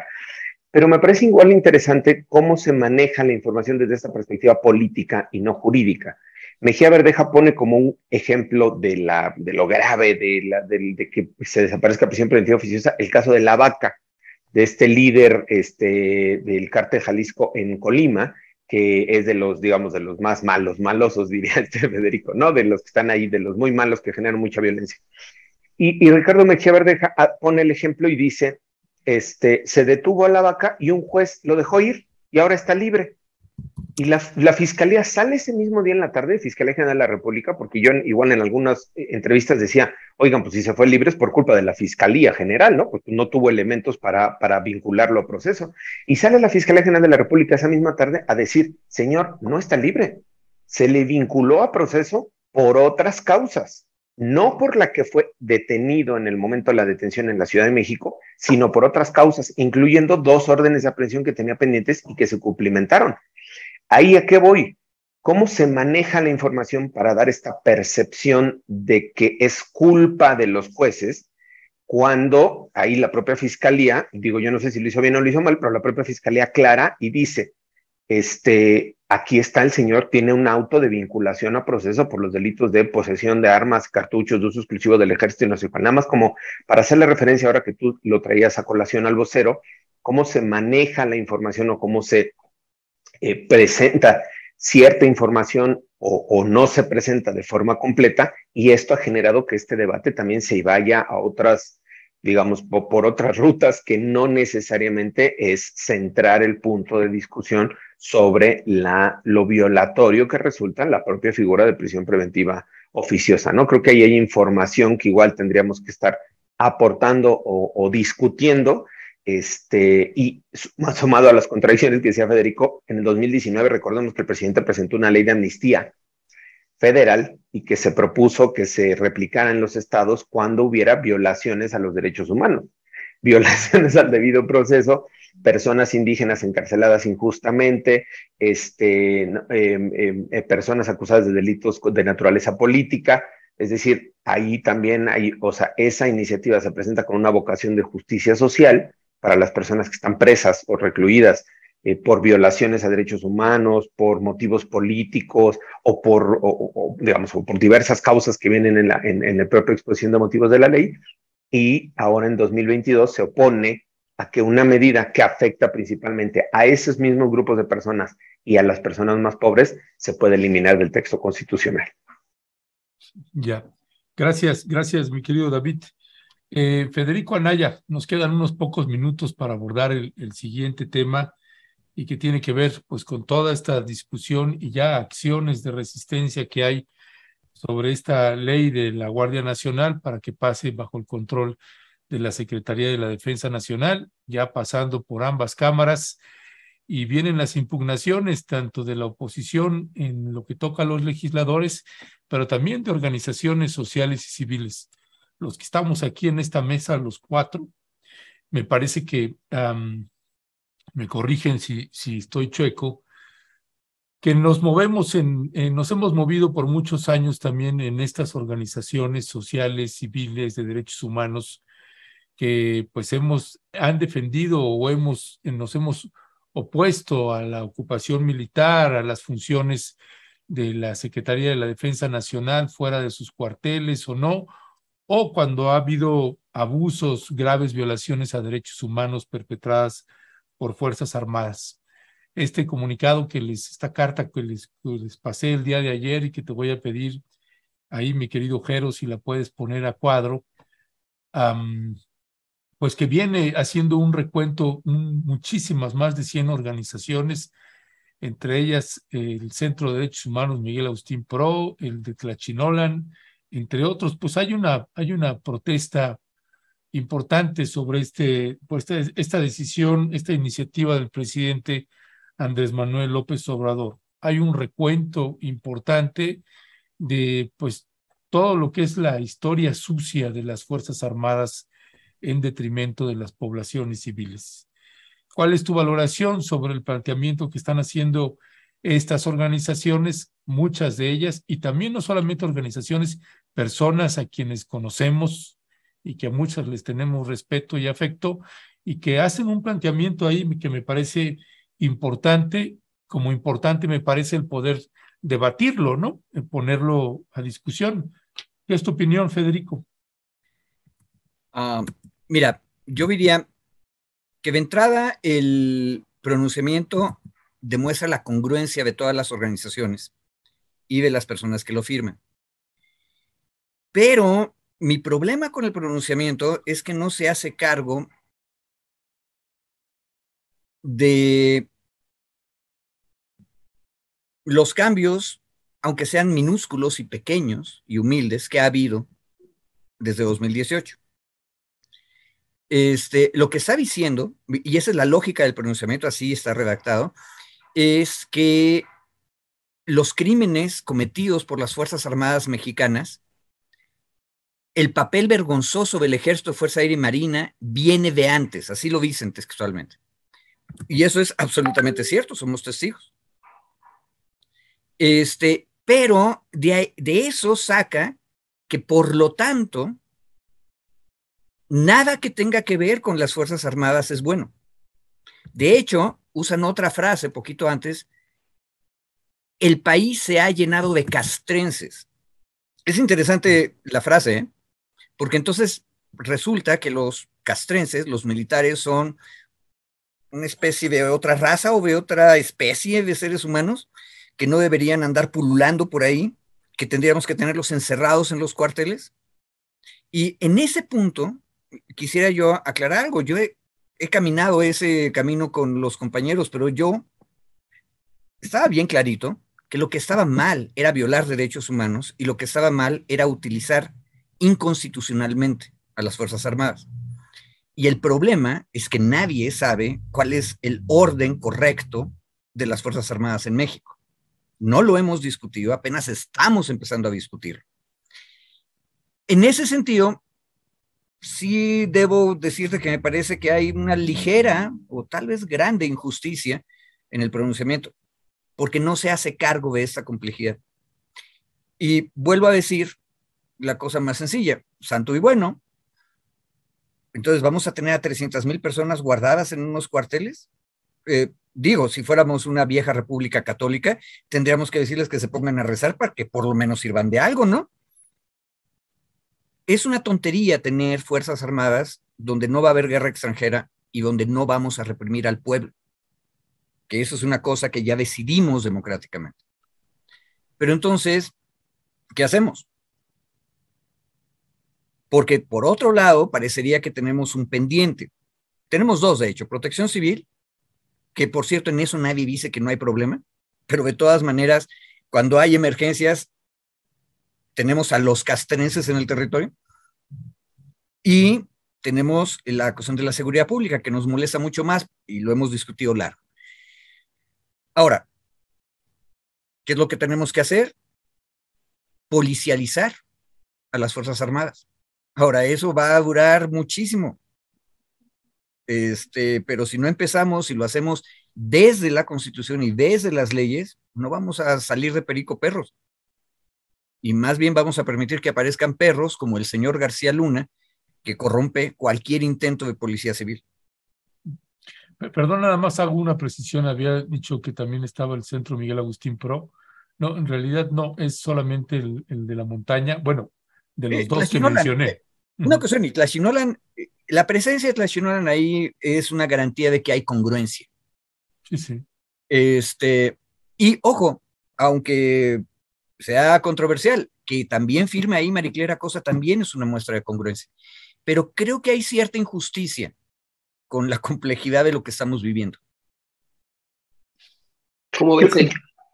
Pero me parece igual interesante cómo se maneja la información desde esta perspectiva política y no jurídica. Mejía Verdeja pone como un ejemplo de, la, de lo grave de, la, que se desaparezca presión preventiva oficiosa el caso de la vaca, de este líder este, del cártel Jalisco en Colima, que es de los, digamos, de los más malos, malosos, diría este Federico, ¿no? De los que están ahí, de los muy malos que generan mucha violencia. Y, y Ricardo Mejía Verdeja ah, pone el ejemplo y dice, este, se detuvo a la vaca y un juez lo dejó ir y ahora está libre. Y la, fiscalía sale ese mismo día en la tarde, Fiscalía General de la República, porque yo igual en algunas eh, entrevistas decía, oigan, pues si se fue libre es por culpa de la Fiscalía General, ¿no? Porque no tuvo elementos para, para vincularlo a proceso. Y sale la Fiscalía General de la República esa misma tarde a decir, señor, no está libre. Se le vinculó a proceso por otras causas, no por la que fue detenido en el momento de la detención en la Ciudad de México, sino por otras causas, incluyendo dos órdenes de aprehensión que tenía pendientes y que se cumplimentaron Ahí a qué voy. ¿Cómo se maneja la información para dar esta percepción de que es culpa de los jueces cuando ahí la propia fiscalía, digo yo no sé si lo hizo bien o lo hizo mal, pero la propia fiscalía clara y dice, este, aquí está el señor, tiene un auto de vinculación a proceso por los delitos de posesión de armas, cartuchos de uso exclusivo del ejército y no sé Nada más como para hacerle referencia ahora que tú lo traías a colación al vocero, cómo se maneja la información o cómo se eh, presenta cierta información o, no se presenta de forma completa y esto ha generado que este debate también se vaya a otras, digamos, por, otras rutas que no necesariamente es centrar el punto de discusión sobre la, lo violatorio que resulta en la propia figura de prisión preventiva oficiosa, ¿no? Creo que ahí hay información que igual tendríamos que estar aportando o discutiendo este, y más sumado a las contradicciones que decía Federico, en el 2019 recordemos que el presidente presentó una ley de amnistía federal y que se propuso que se replicara en los estados cuando hubiera violaciones a los derechos humanos, violaciones al debido proceso, personas indígenas encarceladas injustamente, este, em, em, eh, personas acusadas de delitos de naturaleza política, es decir, ahí también hay, o sea, esa iniciativa se presenta con una vocación de justicia social para las personas que están presas o recluidas eh, por violaciones a derechos humanos, por motivos políticos o por, digamos, por diversas causas que vienen en la, propia exposición de motivos de la ley. Y ahora en 2022 se opone a que una medida que afecta principalmente a esos mismos grupos de personas y a las personas más pobres se puede eliminar del texto constitucional.
Ya. Gracias, gracias, mi querido David. Eh, Federico Anaya, nos quedan unos pocos minutos para abordar el, el, siguiente tema y que tiene que ver pues con toda esta discusión y ya acciones de resistencia que hay sobre esta ley de la Guardia Nacional para que pase bajo el control de la Secretaría de la Defensa Nacional, ya pasando por ambas cámaras y vienen las impugnaciones tanto de la oposición en lo que toca a los legisladores, pero también de organizaciones sociales y civiles los que estamos aquí en esta mesa, los cuatro, me parece que me corrigen si, si estoy chueco, que nos movemos en, nos hemos movido por muchos años también en estas organizaciones sociales, civiles, de derechos humanos, que pues hemos, han defendido o hemos, nos hemos opuesto a la ocupación militar, a las funciones de la Secretaría de la Defensa Nacional fuera de sus cuarteles o no, o cuando ha habido abusos, graves violaciones a derechos humanos perpetradas por Fuerzas Armadas. Este comunicado que les, esta carta que les, les pasé el día de ayer y que te voy a pedir ahí, mi querido Jero, si la puedes poner a cuadro, pues que viene haciendo un recuento, muchísimas, más de 100 organizaciones, entre ellas el Centro de Derechos Humanos Miguel Agustín Pro, el de Tlachinolan, entre otros, pues hay una, hay una protesta importante sobre este, pues, este, esta, decisión, esta iniciativa del presidente Andrés Manuel López Obrador. Hay un recuento importante de pues todo lo que es la historia sucia de las Fuerzas Armadas en detrimento de las poblaciones civiles. ¿Cuál es tu valoración sobre el planteamiento que están haciendo estas organizaciones, muchas de ellas, y también no solamente organizaciones, personas a quienes conocemos y que a muchas les tenemos respeto y afecto y que hacen un planteamiento ahí que me parece importante, como importante me parece el poder debatirlo, ¿no? ponerlo a discusión. ¿Qué es tu opinión, Federico? Ah, mira,
yo diría que de entrada el pronunciamiento demuestra la congruencia de todas las organizaciones y de las personas que lo firman. Pero mi problema con el pronunciamiento es que no se hace cargo de los cambios, aunque sean minúsculos y pequeños y humildes, que ha habido desde 2018. Este, lo que está diciendo, y esa es la lógica del pronunciamiento, así está redactado, es que los crímenes cometidos por las Fuerzas Armadas mexicanas el papel vergonzoso del Ejército, Fuerza Aérea y Marina viene de antes, así lo dicen textualmente. Y eso es absolutamente cierto, somos testigos. Este, pero de, de eso saca que por lo tanto, nada que tenga que ver con las Fuerzas Armadas es bueno. De hecho, usan otra frase poquito antes, el país se ha llenado de castrenses. Es interesante la frase, ¿eh? porque entonces resulta que los castrenses, los militares, son una especie de otra raza o de otra especie de seres humanos que no deberían andar pululando por ahí, que tendríamos que tenerlos encerrados en los cuarteles. Y en ese punto, quisiera yo aclarar algo, yo he, caminado ese camino con los compañeros, pero yo estaba bien clarito que lo que estaba mal era violar derechos humanos y lo que estaba mal era utilizar inconstitucionalmente a las Fuerzas Armadas. Y el problema es que nadie sabe cuál es el orden correcto de las Fuerzas Armadas en México. No lo hemos discutido, apenas estamos empezando a discutir. En ese sentido, sí debo decirte que me parece que hay una ligera o tal vez grande injusticia en el pronunciamiento, porque no se hace cargo de esta complejidad. Y vuelvo a decir, la cosa más sencilla, santo y bueno. Entonces vamos a tener a 300 mil personas guardadas en unos cuarteles. Eh, digo, si fuéramos una vieja república católica, tendríamos que decirles que se pongan a rezar para que por lo menos sirvan de algo, ¿no? Es una tontería tener fuerzas armadas donde no va a haber guerra extranjera y donde no vamos a reprimir al pueblo, que eso es una cosa que ya decidimos democráticamente. Pero entonces, ¿qué hacemos? porque por otro lado parecería que tenemos un pendiente. Tenemos dos, de hecho, protección civil, que por cierto en eso nadie dice que no hay problema, pero de todas maneras, cuando hay emergencias, tenemos a los castrenses en el territorio y tenemos la cuestión de la seguridad pública, que nos molesta mucho más y lo hemos discutido largo. Ahora, ¿qué es lo que tenemos que hacer? Policializar a las Fuerzas Armadas. Ahora, eso va a durar muchísimo. Este, pero si no empezamos, y lo hacemos desde la Constitución y desde las leyes, no vamos a salir de perico perros. Y más bien vamos a permitir que aparezcan perros como el señor García Luna, que corrompe cualquier intento de policía civil.
Perdón, nada más hago una precisión. Había dicho que también estaba el centro Miguel Agustín Pro. No, en realidad no, es solamente el, de la montaña. Bueno, de los eh, dos que mencioné.
Una cuestión, y Tlachinolan, eh, la presencia de Tlachinolan ahí es una garantía de que hay congruencia. Sí, sí. Este, y ojo, aunque sea controversial, que también firme ahí Mariclera Cosa también es una muestra de congruencia. Pero creo que hay cierta injusticia con la complejidad de lo que estamos viviendo.
¿Cómo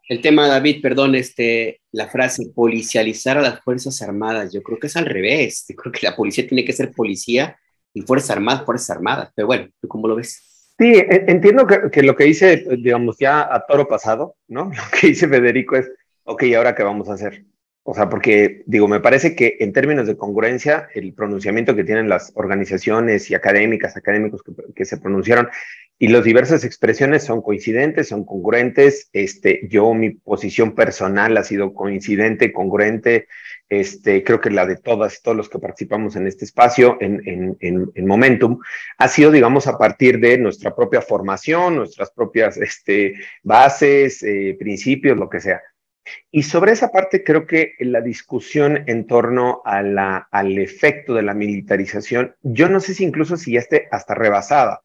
el tema, David, perdón, este, la frase policializar a las Fuerzas Armadas, yo creo que es al revés. Yo creo que la policía tiene que ser policía y Fuerzas Armadas, Fuerzas Armadas. Pero bueno, ¿tú cómo lo ves? Sí, e, entiendo que, lo que dice, digamos, ya
a toro pasado, ¿no? Lo que dice Federico es, ok, ¿ahora qué vamos a hacer? O sea, porque digo, me parece que en términos de congruencia, el pronunciamiento que tienen las organizaciones y académicas, académicos que, se pronunciaron y las diversas expresiones son coincidentes, son congruentes. Este, yo, mi posición personal ha sido coincidente, congruente. Este, creo que la de todas, y todos los que participamos en este espacio, en, en, en, Momentum, ha sido, digamos, a partir de nuestra propia formación, nuestras propias este, bases, eh, principios, lo que sea. Y sobre esa parte creo que la discusión en torno a al efecto de la militarización, yo no sé si incluso si ya esté hasta rebasada,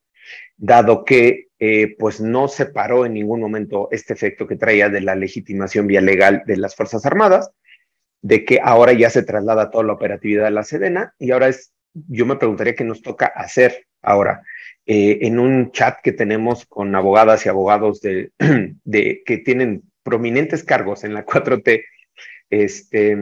dado que eh, pues no se paró en ningún momento este efecto que traía de la legitimación vía legal de las Fuerzas Armadas, de que ahora ya se traslada toda la operatividad a la Sedena y ahora es, yo me preguntaría qué nos toca hacer ahora. Eh, en un chat que tenemos con abogadas y abogados de, de que tienen prominentes cargos en la 4T, este,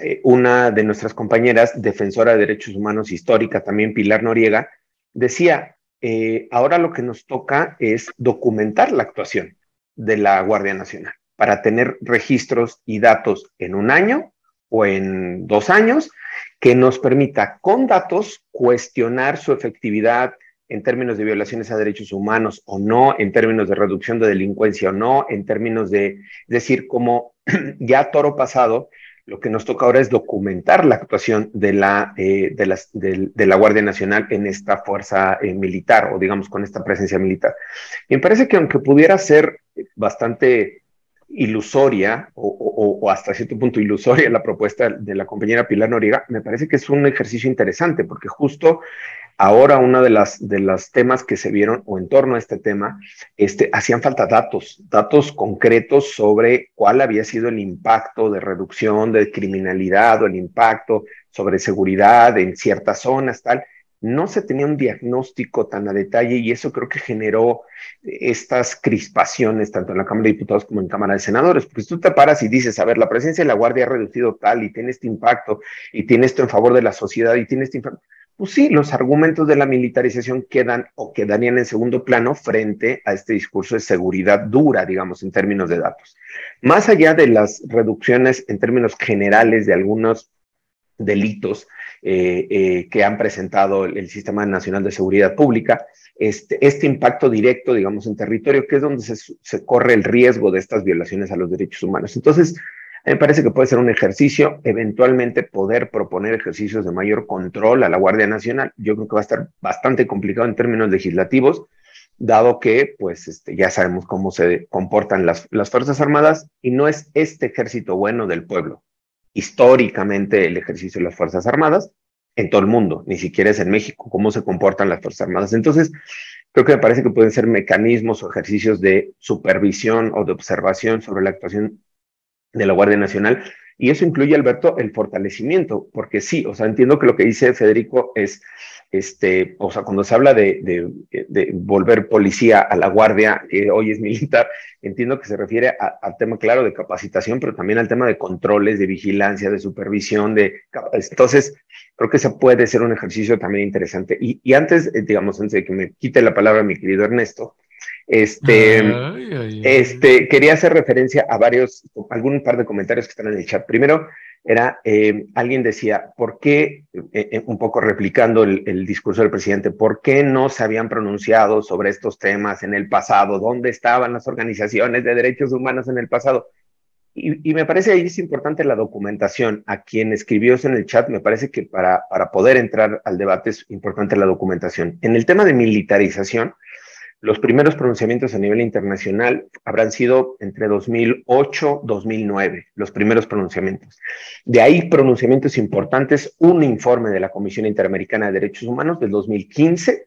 eh, una de nuestras compañeras, defensora de derechos humanos histórica, también Pilar Noriega, decía, eh, ahora lo que nos toca es documentar la actuación de la Guardia Nacional para tener registros y datos en un año o en dos años que nos permita con datos cuestionar su efectividad, en términos de violaciones a derechos humanos o no, en términos de reducción de delincuencia o no, en términos de, decir, como ya toro pasado, lo que nos toca ahora es documentar la actuación de la, eh, de, las, de, la Guardia Nacional en esta fuerza eh, militar o digamos con esta presencia militar. me parece que aunque pudiera ser bastante ilusoria o, o, hasta cierto punto ilusoria la propuesta de la compañera Pilar Noriega, me parece que es un ejercicio interesante porque justo Ahora, uno de los de las temas que se vieron o en torno a este tema, este, hacían falta datos, datos concretos sobre cuál había sido el impacto de reducción de criminalidad o el impacto sobre seguridad en ciertas zonas, tal. No se tenía un diagnóstico tan a detalle y eso creo que generó estas crispaciones tanto en la Cámara de Diputados como en Cámara de Senadores, porque si tú te paras y dices, a ver, la presencia de la Guardia ha reducido tal y tiene este impacto y tiene esto en favor de la sociedad y tiene este impacto pues sí, los argumentos de la militarización quedan o quedarían en segundo plano frente a este discurso de seguridad dura, digamos, en términos de datos. Más allá de las reducciones en términos generales de algunos delitos eh, eh, que han presentado el, Sistema Nacional de Seguridad Pública, este, este, impacto directo, digamos, en territorio, que es donde se corre el riesgo de estas violaciones a los derechos humanos. Entonces, me parece que puede ser un ejercicio, eventualmente poder proponer ejercicios de mayor control a la Guardia Nacional. Yo creo que va a estar bastante complicado en términos legislativos, dado que pues este, ya sabemos cómo se comportan las, las Fuerzas Armadas y no es este ejército bueno del pueblo. Históricamente el ejercicio de las Fuerzas Armadas en todo el mundo, ni siquiera es en México, cómo se comportan las Fuerzas Armadas. Entonces, creo que me parece que pueden ser mecanismos o ejercicios de supervisión o de observación sobre la actuación de la Guardia Nacional. Y eso incluye, Alberto, el fortalecimiento, porque sí, o sea, entiendo que lo que dice Federico es, este, o sea, cuando se habla de, de, volver policía a la guardia, que eh, hoy es militar, entiendo que se refiere al tema, claro, de capacitación, pero también al tema de controles, de vigilancia, de supervisión, de... Entonces, creo que ese puede ser un ejercicio también interesante. y antes, eh, digamos, antes de que me quite la palabra mi querido Ernesto, este, este, quería hacer referencia a varios, algún par de comentarios que están en el chat. Primero, era, eh, alguien decía, ¿por qué, eh, eh, un poco replicando el, discurso del presidente, ¿por qué no se habían pronunciado sobre estos temas en el pasado? ¿Dónde estaban las organizaciones de derechos humanos en el pasado? Y, me parece ahí es importante la documentación. A quien escribió eso en el chat, me parece que para, para poder entrar al debate es importante la documentación. En el tema de militarización, los primeros pronunciamientos a nivel internacional habrán sido entre 2008, 2009, los primeros pronunciamientos. De ahí pronunciamientos importantes, un informe de la Comisión Interamericana de Derechos Humanos del 2015,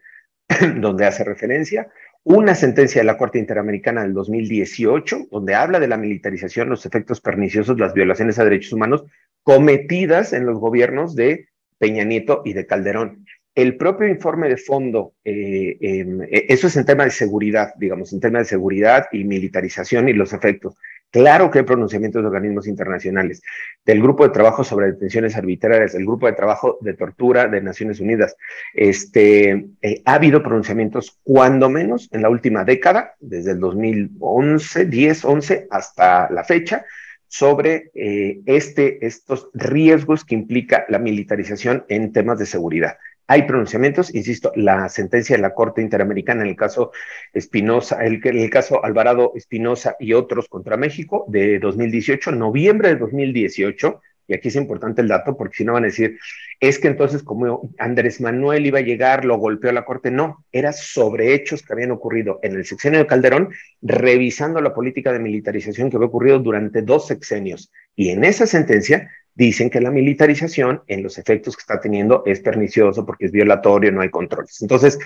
donde hace referencia, una sentencia de la Corte Interamericana del 2018, donde habla de la militarización, los efectos perniciosos, las violaciones a derechos humanos cometidas en los gobiernos de Peña Nieto y de Calderón. El propio informe de fondo, eh, em, e, eso es en tema de seguridad, digamos, en tema de seguridad y militarización y los efectos. Claro que hay pronunciamientos de organismos internacionales, del Grupo de Trabajo sobre Detenciones Arbitrarias, del Grupo de Trabajo de Tortura de Naciones Unidas. Este, eh, ha habido pronunciamientos, cuando menos, en la última década, desde el 2011, 10, 11 hasta la fecha, sobre eh, este, estos riesgos que implica la militarización en temas de seguridad hay pronunciamientos, insisto, la sentencia de la Corte Interamericana en el caso Espinosa, el, caso Alvarado Espinosa y otros contra México de 2018, noviembre de 2018, y aquí es importante el dato porque si no van a decir, es que entonces como Andrés Manuel iba a llegar, lo golpeó a la Corte, no, era sobre hechos que habían ocurrido en el sexenio de Calderón, revisando la política de militarización que había ocurrido durante dos sexenios. Y en esa sentencia dicen que la militarización en los efectos que está teniendo es pernicioso porque es violatorio, no hay controles. Entonces,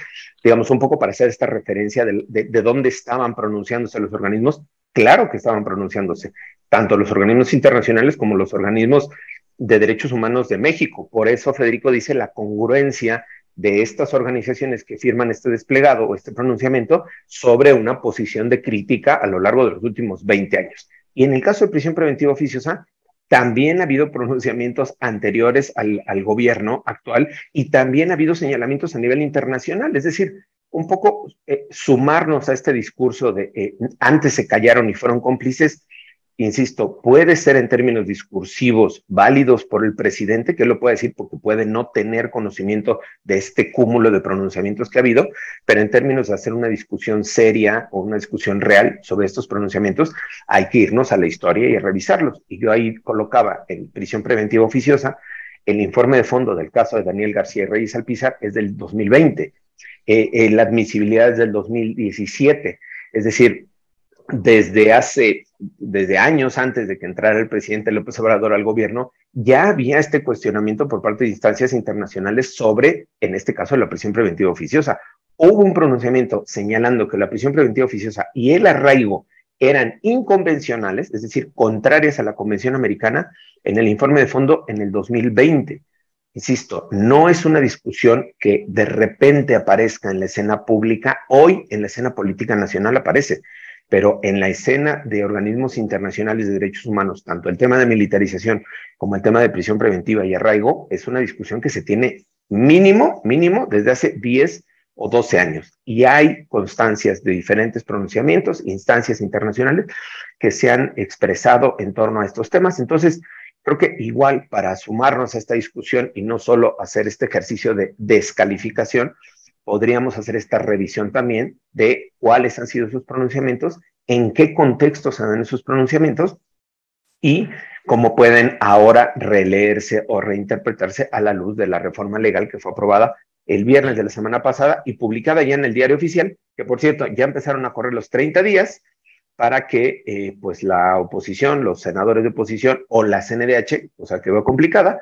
digamos, un poco para hacer esta referencia de, dónde estaban pronunciándose los organismos, claro que estaban pronunciándose, tanto los organismos internacionales como los organismos de derechos humanos de México. Por eso Federico dice la congruencia de estas organizaciones que firman este desplegado o este pronunciamiento sobre una posición de crítica a lo largo de los últimos 20 años. Y en el caso de prisión preventiva oficiosa, también ha habido pronunciamientos anteriores al, gobierno actual y también ha habido señalamientos a nivel internacional. Es decir, un poco eh, sumarnos a este discurso de eh, antes se callaron y fueron cómplices insisto, puede ser en términos discursivos válidos por el presidente, que lo puede decir porque puede no tener conocimiento de este cúmulo de pronunciamientos que ha habido, pero en términos de hacer una discusión seria o una discusión real sobre estos pronunciamientos, hay que irnos a la historia y revisarlos. Y yo ahí colocaba en prisión preventiva oficiosa el informe de fondo del caso de Daniel García y Reyes Alpizar es del 2020, eh, eh, la admisibilidad es del 2017, es decir, desde hace, desde años antes de que entrara el presidente López Obrador al gobierno, ya había este cuestionamiento por parte de instancias internacionales sobre, en este caso, la prisión preventiva oficiosa. Hubo un pronunciamiento señalando que la prisión preventiva oficiosa y el arraigo eran inconvencionales, es decir, contrarias a la Convención Americana, en el informe de fondo en el 2020. Insisto, no es una discusión que de repente aparezca en la escena pública, hoy en la escena política nacional aparece pero en la escena de organismos internacionales de derechos humanos, tanto el tema de militarización como el tema de prisión preventiva y arraigo, es una discusión que se tiene mínimo, mínimo, desde hace 10 o 12 años. Y hay constancias de diferentes pronunciamientos, instancias internacionales que se han expresado en torno a estos temas. Entonces, creo que igual para sumarnos a esta discusión y no solo hacer este ejercicio de descalificación, podríamos hacer esta revisión también de cuáles han sido sus pronunciamientos, en qué contexto se dan sus pronunciamientos y cómo pueden ahora releerse o reinterpretarse a la luz de la reforma legal que fue aprobada el viernes de la semana pasada y publicada ya en el diario oficial, que por cierto ya empezaron a correr los 30 días para que eh, pues la oposición, los senadores de oposición o la CNDH, o que veo complicada,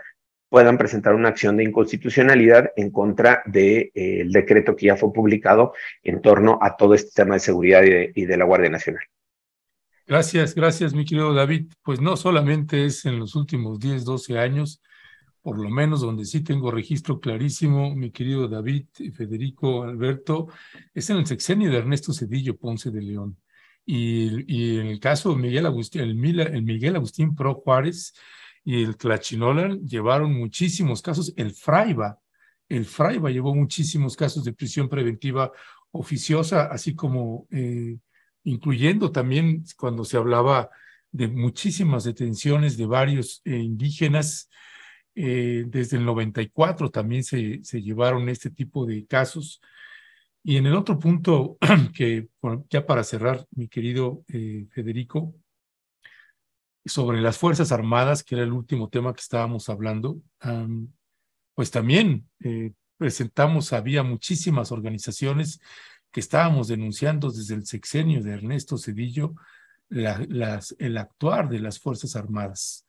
puedan presentar una acción de inconstitucionalidad en contra del de, eh, decreto que ya fue publicado en torno a todo este tema de seguridad y de, la Guardia Nacional.
Gracias, gracias, mi querido David. Pues no solamente es en los últimos 10, 12 años, por lo menos donde sí tengo registro clarísimo, mi querido David, y Federico, Alberto, es en el sexenio de Ernesto Cedillo Ponce de León. Y, en el caso de Miguel Agustín, Miguel Agustín Pro Juárez, y el Tlachinolan llevaron muchísimos casos, el fraiva el Fraiba llevó muchísimos casos de prisión preventiva oficiosa, así como eh, incluyendo también cuando se hablaba de muchísimas detenciones de varios eh, indígenas. Eh, desde el 94 también se, llevaron este tipo de casos. Y en el otro punto, que ya para cerrar, mi querido Federico, sobre las Fuerzas Armadas, que era el último tema que estábamos hablando, pues también eh, presentamos, había muchísimas organizaciones que estábamos denunciando desde el sexenio de Ernesto Cedillo las, el actuar de las Fuerzas Armadas,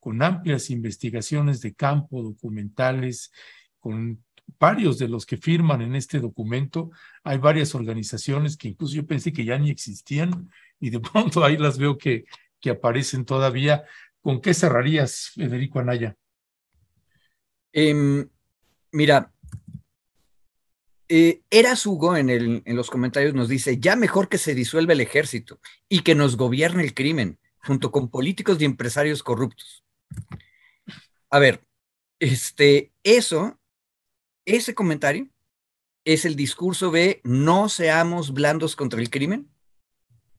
con amplias investigaciones de campo, documentales, con varios de los que firman en este documento, hay varias organizaciones que incluso yo pensé que ya ni existían y de pronto ahí las veo que, aparecen todavía. ¿Con qué cerrarías, Federico Anaya? Em, mira, eh,
Eras Hugo en, en, los comentarios nos dice, ya mejor que se disuelva el ejército y que nos gobierne el crimen, junto con políticos y empresarios corruptos. A ver, este, eso, ese comentario es el discurso de no seamos blandos contra el crimen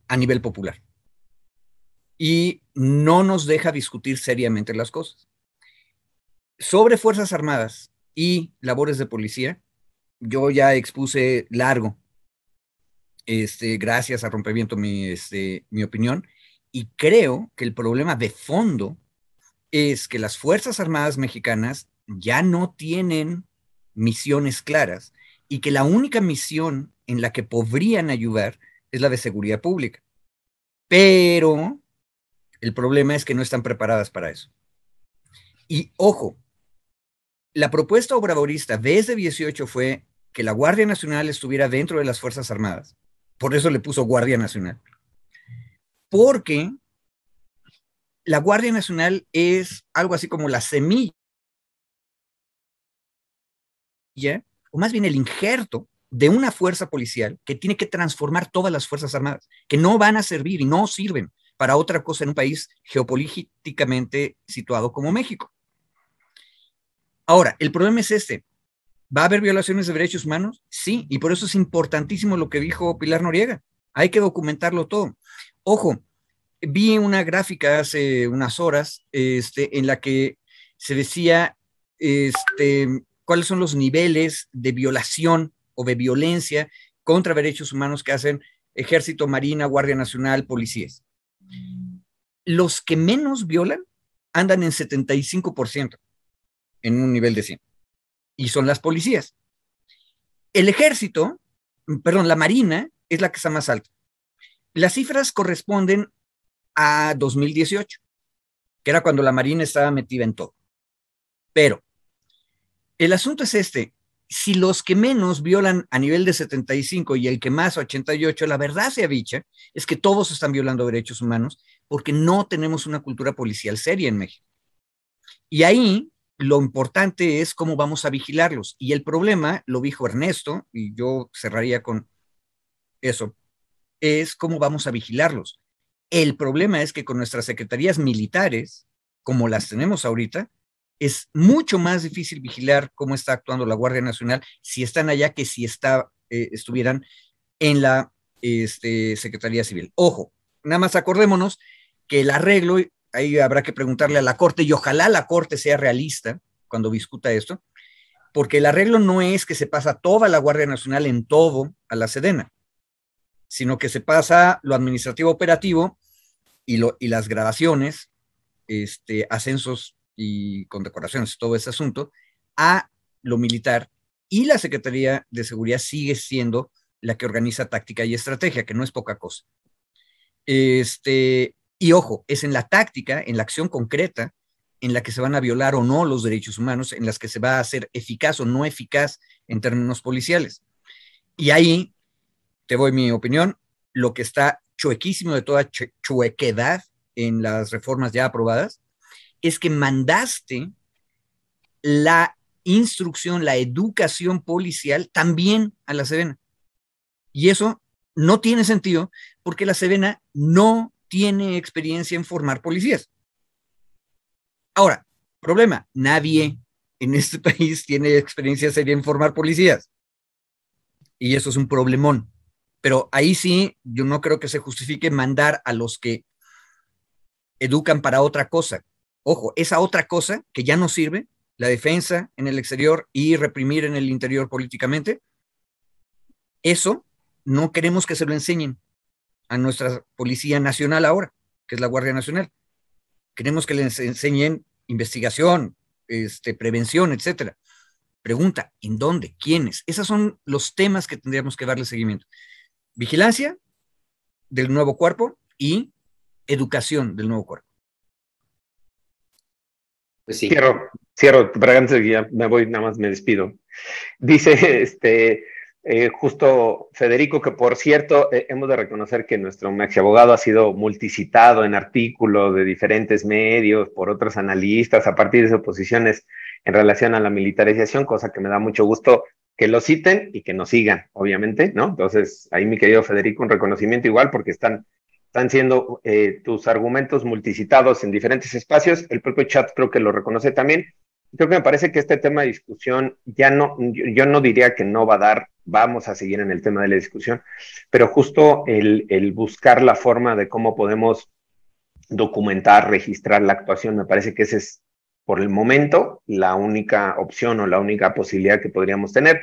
a nivel popular y no nos deja discutir seriamente las cosas. Sobre Fuerzas Armadas y labores de policía, yo ya expuse largo, este, gracias a Rompeviento, mi, este, mi opinión, y creo que el problema de fondo es que las Fuerzas Armadas mexicanas ya no tienen misiones claras y que la única misión en la que podrían ayudar es la de seguridad pública. Pero el problema es que no están preparadas para eso. Y ojo, la propuesta obradorista desde 18 fue que la Guardia Nacional estuviera dentro de las Fuerzas Armadas. Por eso le puso Guardia Nacional. Porque la Guardia Nacional es algo así como la semilla, o más bien el injerto de una fuerza policial que tiene que transformar todas las Fuerzas Armadas, que no van a servir y no sirven para otra cosa en un país geopolíticamente situado como México. Ahora, el problema es este. ¿Va a haber violaciones de derechos humanos? Sí, y por eso es importantísimo lo que dijo Pilar Noriega. Hay que documentarlo todo. Ojo, vi una gráfica hace unas horas este, en la que se decía este, cuáles son los niveles de violación o de violencia contra derechos humanos que hacen ejército, marina, guardia nacional, policías los que menos violan andan en 75% en un nivel de 100. Y son las policías. El ejército, perdón, la marina es la que está más alta. Las cifras corresponden a 2018, que era cuando la marina estaba metida en todo. Pero el asunto es este, si los que menos violan a nivel de 75 y el que más 88, la verdad sea dicha, es que todos están violando derechos humanos, porque no tenemos una cultura policial seria en México. Y ahí lo importante es cómo vamos a vigilarlos. Y el problema, lo dijo Ernesto, y yo cerraría con eso, es cómo vamos a vigilarlos. El problema es que con nuestras secretarías militares, como las tenemos ahorita, es mucho más difícil vigilar cómo está actuando la Guardia Nacional si están allá que si está, eh, estuvieran en la este, Secretaría Civil. Ojo, nada más acordémonos que el arreglo, ahí habrá que preguntarle a la Corte, y ojalá la Corte sea realista cuando discuta esto, porque el arreglo no es que se pasa toda la Guardia Nacional en todo a la Sedena, sino que se pasa lo administrativo operativo y, lo, y las grabaciones, este, ascensos y condecoraciones, todo ese asunto, a lo militar y la Secretaría de Seguridad sigue siendo la que organiza táctica y estrategia, que no es poca cosa. Este, y ojo, es en la táctica, en la acción concreta, en la que se van a violar o no los derechos humanos, en las que se va a hacer eficaz o no eficaz en términos policiales. Y ahí, te voy mi opinión, lo que está chuequísimo de toda chuequedad en las reformas ya aprobadas, es que mandaste la instrucción, la educación policial también a la sevena Y eso no tiene sentido porque la sevena no tiene experiencia en formar policías. Ahora, problema, nadie en este país tiene experiencia seria en formar policías. Y eso es un problemón. Pero ahí sí, yo no creo que se justifique mandar a los que educan para otra cosa. Ojo, esa otra cosa que ya no sirve, la defensa en el exterior y reprimir en el interior políticamente, eso no queremos que se lo enseñen a nuestra Policía Nacional ahora, que es la Guardia Nacional. Queremos que les enseñen investigación, este, prevención, etcétera. Pregunta, ¿en dónde? ¿Quiénes? Esos son los temas que tendríamos que darle seguimiento. Vigilancia del nuevo cuerpo y educación del nuevo cuerpo.
Pues
sí.
Cierro,
cierro, para antes ya me voy, nada más me despido. Dice este eh, justo Federico, que por cierto, eh, hemos de reconocer que nuestro maxi abogado ha sido multicitado en artículos de diferentes medios, por otros analistas, a partir de sus posiciones en relación a la militarización, cosa que me da mucho gusto que lo citen y que nos sigan, obviamente, ¿no? Entonces, ahí mi querido Federico, un reconocimiento igual porque están, están siendo eh, tus argumentos multicitados en diferentes espacios. El propio chat creo que lo reconoce también creo que me parece que este tema de discusión ya no, yo, no diría que no va a dar, vamos a seguir en el tema de la discusión, pero justo el, el buscar la forma de cómo podemos documentar, registrar la actuación, me parece que ese es por el momento la única opción o la única posibilidad que podríamos tener,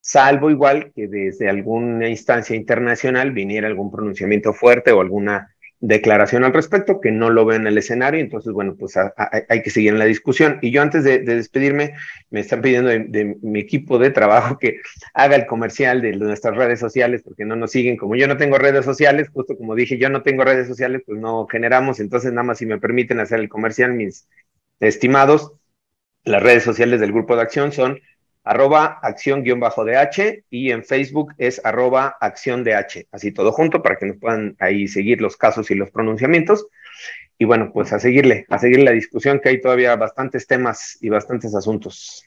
salvo igual que desde alguna instancia internacional viniera algún pronunciamiento fuerte o alguna declaración al respecto, que no lo veo en el escenario, entonces, bueno, pues hay que seguir en la discusión. Y yo antes de, despedirme, me están pidiendo de, mi equipo de trabajo que haga el comercial de nuestras redes sociales, porque no nos siguen. Como yo no tengo redes sociales, justo como dije, yo no tengo redes sociales, pues no generamos. Entonces, nada más si me permiten hacer el comercial, mis estimados, las redes sociales del Grupo de Acción son arroba acción H, y en Facebook es arroba acción H. así todo junto para que nos puedan ahí seguir los casos y los pronunciamientos. Y bueno, pues a seguirle, a seguirle la discusión que hay todavía bastantes temas y bastantes asuntos.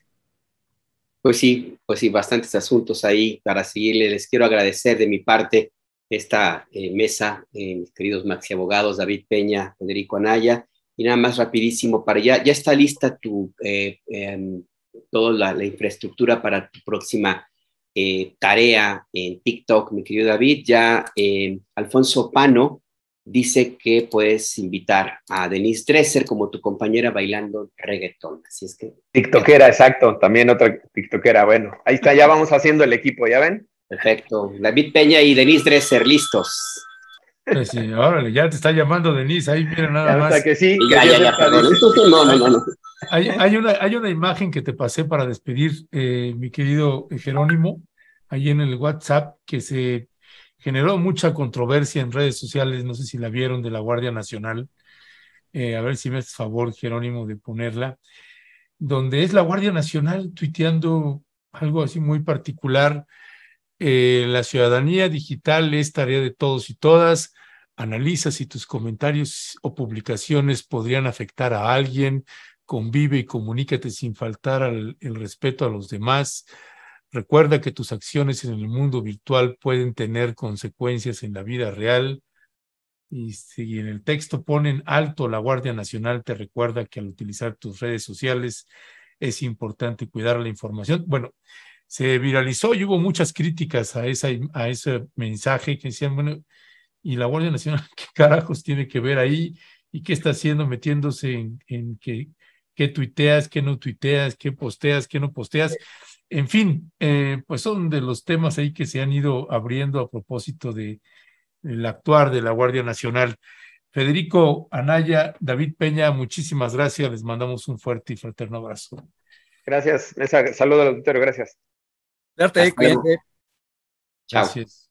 Pues sí, pues sí, bastantes asuntos ahí para seguirle. Les quiero agradecer de mi parte esta eh, mesa, eh, mis queridos maxi abogados, David Peña, Federico Anaya. Y nada más rapidísimo para ya, ya está lista tu eh, em, toda la, infraestructura para tu próxima eh, tarea en TikTok, mi querido David. Ya eh, Alfonso Pano dice que puedes invitar a Denise Dresser como tu compañera bailando reggaetón. Así es que.
TikTokera, exacto. También otra TikTokera. Bueno,
ahí está, ya vamos haciendo el equipo, ¿ya ven? Perfecto. David Peña y Denise Dresser, listos.
Sí, órale, ya te está llamando Denise, ahí mira nada más. que sí. no, no. no. Hay, una, hay una imagen que te pasé para despedir, eh, mi querido Jerónimo, ahí en el WhatsApp, que se generó mucha controversia en redes sociales, no sé si la vieron, de la Guardia Nacional. Eh, a ver si me haces favor, Jerónimo, de ponerla, donde es la Guardia Nacional tuiteando algo así muy particular. Eh, la ciudadanía digital es tarea de todos y todas. Analiza si tus comentarios o publicaciones podrían afectar a alguien, convive y comunícate sin faltar al, el respeto a los demás. Recuerda que tus acciones en el mundo virtual pueden tener consecuencias en la vida real. Y si en el texto ponen alto, la Guardia Nacional te recuerda que al utilizar tus redes sociales es importante cuidar la información. Bueno, se viralizó y hubo muchas críticas a, esa, a ese mensaje que decían, bueno, ¿y la Guardia Nacional qué carajos tiene que ver ahí? ¿Y qué está haciendo metiéndose en, en que qué tuiteas, qué no tuiteas, qué posteas, qué no posteas. En fin, eh, pues son de los temas ahí que se han ido abriendo a propósito de el actuar de la Guardia Nacional. Federico Anaya, David Peña, muchísimas gracias. Les mandamos un fuerte y fraterno abrazo.
Gracias. Saludos al auditorio. Gracias. Darte,
Gracias.